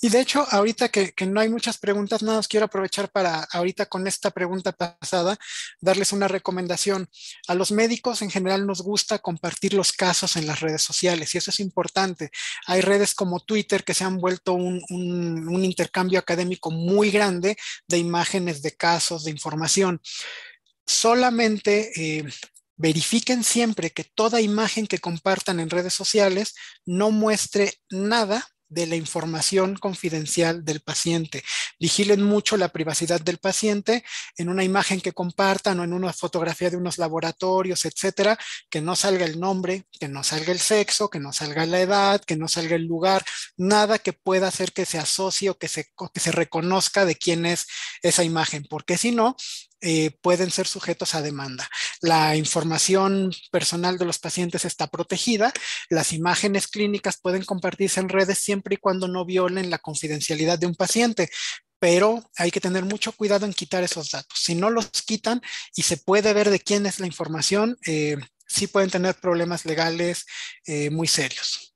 Y de hecho, ahorita que, no hay muchas preguntas, nada más quiero aprovechar para ahorita con esta pregunta pasada, darles una recomendación. A los médicos en general nos gusta compartir los casos en las redes sociales y eso es importante. Hay redes como Twitter que se han vuelto un, intercambio académico muy grande de imágenes, de casos, de información solamente eh, verifiquen siempre que toda imagen que compartan en redes sociales no muestre nada de la información confidencial del paciente. Vigilen mucho la privacidad del paciente en una imagen que compartan o en una fotografía de unos laboratorios, etcétera, que no salga el nombre, que no salga el sexo, que no salga la edad, que no salga el lugar, nada que pueda hacer que se asocie o que se, o que se reconozca de quién es esa imagen, porque si no, eh, pueden ser sujetos a demanda. La información personal de los pacientes está protegida, las imágenes clínicas pueden compartirse en redes siempre y cuando no violen la confidencialidad de un paciente, pero hay que tener mucho cuidado en quitar esos datos. Si no los quitan y se puede ver de quién es la información, eh, sí pueden tener problemas legales eh, muy serios.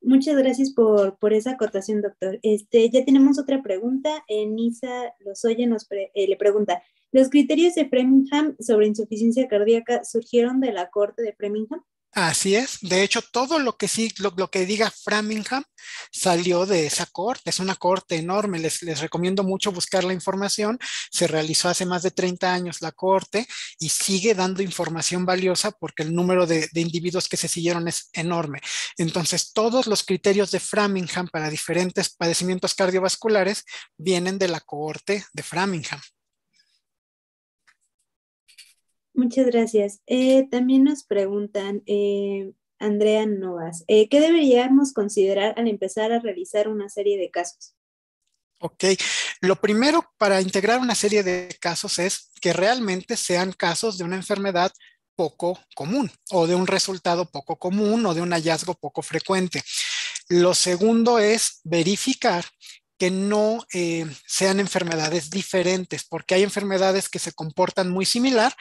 Muchas gracias por, esa acotación, doctor. Este, ya tenemos otra pregunta. Eh, Nisa Lozoya nos eh, le pregunta, ¿los criterios de Framingham sobre insuficiencia cardíaca surgieron de la Corte de Premingham? Así es. De hecho, todo lo que sí, lo, que diga Framingham salió de esa corte. Es una corte enorme. Les, recomiendo mucho buscar la información. Se realizó hace más de 30 años la corte y sigue dando información valiosa porque el número de, de individuos que se siguieron es enorme. Entonces, todos los criterios de Framingham para diferentes padecimientos cardiovasculares vienen de la corte de Framingham. Muchas gracias. Eh, también nos preguntan, eh, Andrea Novas, eh, ¿qué deberíamos considerar al empezar a realizar una serie de casos? Ok, lo primero para integrar una serie de casos es que realmente sean casos de una enfermedad poco común o de un resultado poco común o de un hallazgo poco frecuente. Lo segundo es verificar que no sean enfermedades diferentes, porque hay enfermedades que se comportan muy similar,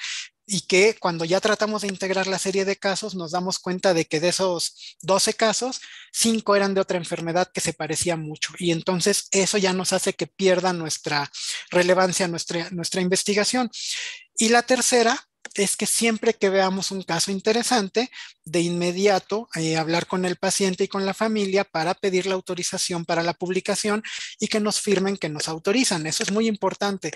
y que cuando ya tratamos de integrar la serie de casos nos damos cuenta de que de esos 12 casos, 5 eran de otra enfermedad que se parecía mucho y entonces eso ya nos hace que pierda nuestra relevancia, nuestra, nuestra investigación. Y la tercera es que siempre que veamos un caso interesante, de inmediato eh, hablar con el paciente y con la familia para pedir la autorización para la publicación y que nos firmen que nos autorizan. Eso es muy importante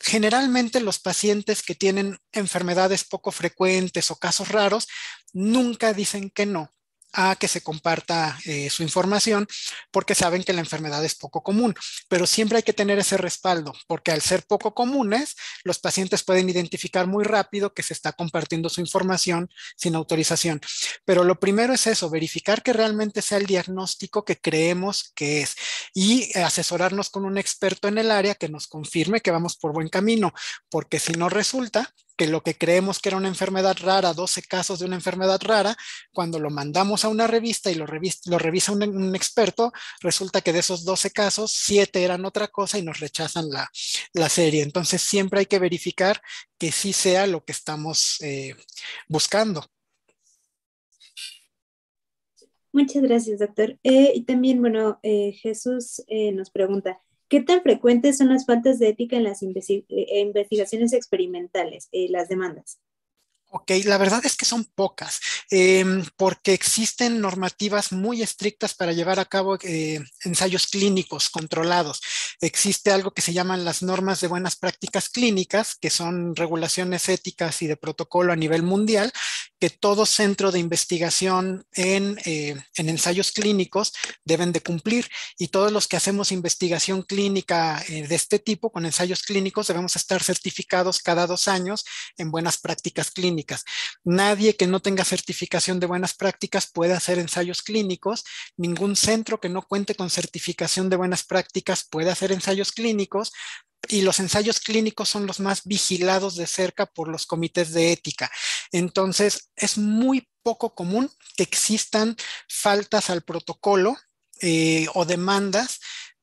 generalmente los pacientes que tienen enfermedades poco frecuentes o casos raros nunca dicen que no a que se comparta eh, su información porque saben que la enfermedad es poco común, pero siempre hay que tener ese respaldo porque al ser poco comunes, los pacientes pueden identificar muy rápido que se está compartiendo su información sin autorización. Pero lo primero es eso, verificar que realmente sea el diagnóstico que creemos que es y asesorarnos con un experto en el área que nos confirme que vamos por buen camino, porque si no resulta, que lo que creemos que era una enfermedad rara, 12 casos de una enfermedad rara, cuando lo mandamos a una revista y lo, revisa un, experto, resulta que de esos 12 casos, 7 eran otra cosa y nos rechazan la, serie. Entonces siempre hay que verificar que sí sea lo que estamos eh, buscando. Muchas gracias, doctor. Eh, y también, bueno, eh, Jesús nos pregunta, ¿Qué tan frecuentes son las faltas de ética en las eh, investigaciones experimentales, eh, las demandas? Ok, la verdad es que son pocas, em, porque existen normativas muy estrictas para llevar a cabo eh, ensayos clínicos controlados. Existe algo que se llaman las normas de buenas prácticas clínicas, que son regulaciones éticas y de protocolo a nivel mundial, que todo centro de investigación eh, en, ensayos clínicos deben de cumplir y todos los que hacemos investigación clínica eh, de este tipo con ensayos clínicos debemos estar certificados cada dos años en buenas prácticas clínicas. Nadie que no tenga certificación de buenas prácticas puede hacer ensayos clínicos, ningún centro que no cuente con certificación de buenas prácticas puede hacer ensayos clínicos, y los ensayos clínicos son los más vigilados de cerca por los comités de ética. Entonces, es muy poco común que existan faltas al protocolo eh, o demandas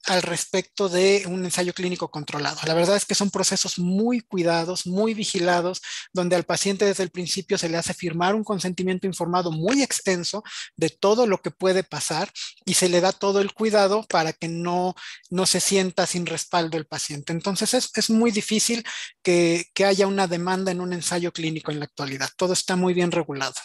al respecto de un ensayo clínico controlado. La verdad es que son procesos muy cuidados, muy vigilados, donde al paciente desde el principio se le hace firmar un consentimiento informado muy extenso de todo lo que puede pasar y se le da todo el cuidado para que no, no se sienta sin respaldo el paciente. Entonces es, muy difícil que haya una demanda en un ensayo clínico en la actualidad. Todo está muy bien regulado.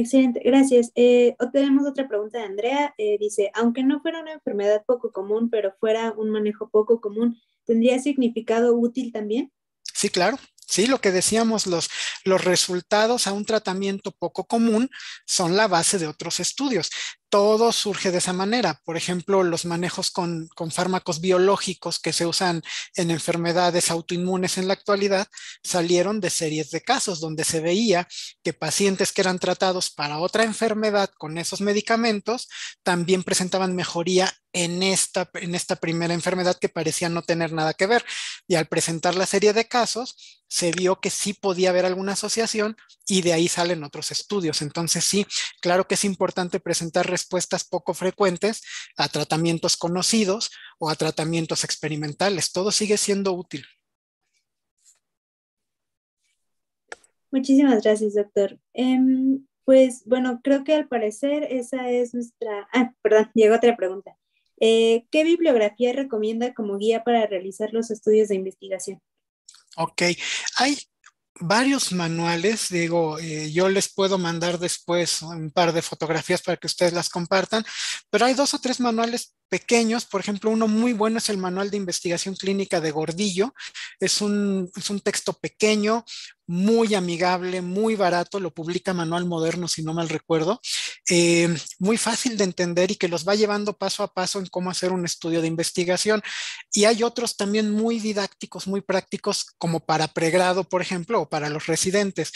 Excelente, gracias. Eh, tenemos otra pregunta de Andrea. Eh, dice, aunque no fuera una enfermedad poco común, pero fuera un manejo poco común, ¿tendría significado útil también? Sí, claro. Sí, lo que decíamos, los, los resultados a un tratamiento poco común son la base de otros estudios todo surge de esa manera. Por ejemplo, los manejos con, fármacos biológicos que se usan en enfermedades autoinmunes en la actualidad salieron de series de casos donde se veía que pacientes que eran tratados para otra enfermedad con esos medicamentos también presentaban mejoría en esta, en esta primera enfermedad que parecía no tener nada que ver. Y al presentar la serie de casos, se vio que sí podía haber alguna asociación y de ahí salen otros estudios. Entonces, sí, claro que es importante presentar respuestas poco frecuentes a tratamientos conocidos o a tratamientos experimentales. Todo sigue siendo útil. Muchísimas gracias, doctor. Em, pues bueno, creo que al parecer esa es nuestra... Ah, perdón, llegó otra pregunta. Eh, ¿Qué bibliografía recomienda como guía para realizar los estudios de investigación? Ok, hay varios manuales, digo, eh, yo les puedo mandar después un par de fotografías para que ustedes las compartan, pero hay dos o tres manuales pequeños, por ejemplo, uno muy bueno es el Manual de Investigación Clínica de Gordillo, es un texto pequeño, muy amigable, muy barato, lo publica Manual Moderno, si no mal recuerdo, eh, muy fácil de entender y que los va llevando paso a paso en cómo hacer un estudio de investigación. Y hay otros también muy didácticos, muy prácticos, como para pregrado, por ejemplo, o para los residentes.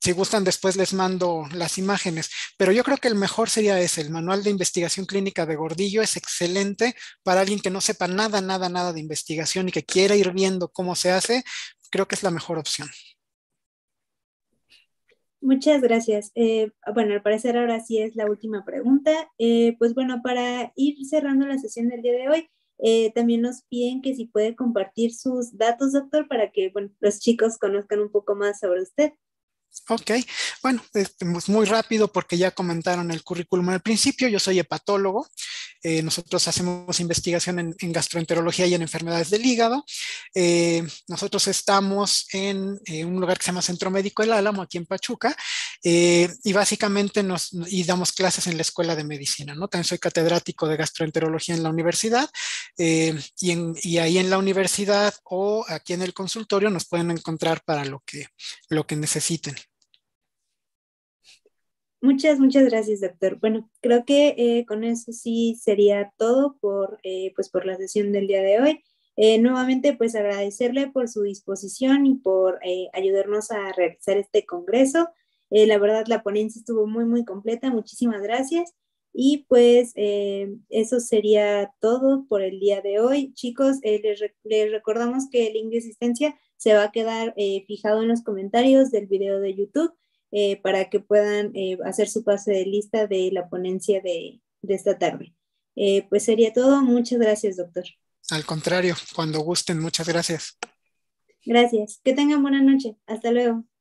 Si gustan, después les mando las imágenes. Pero yo creo que el mejor sería ese. El manual de investigación clínica de Gordillo es excelente para alguien que no sepa nada, nada, nada de investigación y que quiera ir viendo cómo se hace. Creo que es la mejor opción. Muchas gracias. Eh, bueno, al parecer ahora sí es la última pregunta. Eh, pues bueno, para ir cerrando la sesión del día de hoy, eh, también nos piden que si puede compartir sus datos, doctor, para que bueno, los chicos conozcan un poco más sobre usted. Ok, bueno, es pues, muy rápido porque ya comentaron el currículum al principio. Yo soy hepatólogo. Eh, nosotros hacemos investigación en, gastroenterología y en enfermedades del hígado. Eh, nosotros estamos en eh, un lugar que se llama Centro Médico El Álamo, aquí en Pachuca, y básicamente nos y damos clases en la Escuela de Medicina. ¿no? También soy catedrático de gastroenterología en la universidad y, y, ahí en la universidad o aquí en el consultorio nos pueden encontrar para lo que, lo que necesiten. Muchas, muchas gracias, doctor. Bueno, creo que eh, con eso sí sería todo por, eh, pues por la sesión del día de hoy. Eh, nuevamente, pues agradecerle por su disposición y por ayudarnos a realizar este congreso. la verdad, la ponencia estuvo muy, muy completa. Muchísimas gracias. Y pues eso sería todo por el día de hoy. Chicos, les, recordamos que el link de asistencia se va a quedar fijado en los comentarios del video de YouTube eh, para que puedan eh, hacer su pase de lista de la ponencia de, esta tarde. Eh, pues sería todo. Muchas gracias, doctor. Al contrario, cuando gusten, muchas gracias. Gracias. Que tengan buena noche. Hasta luego.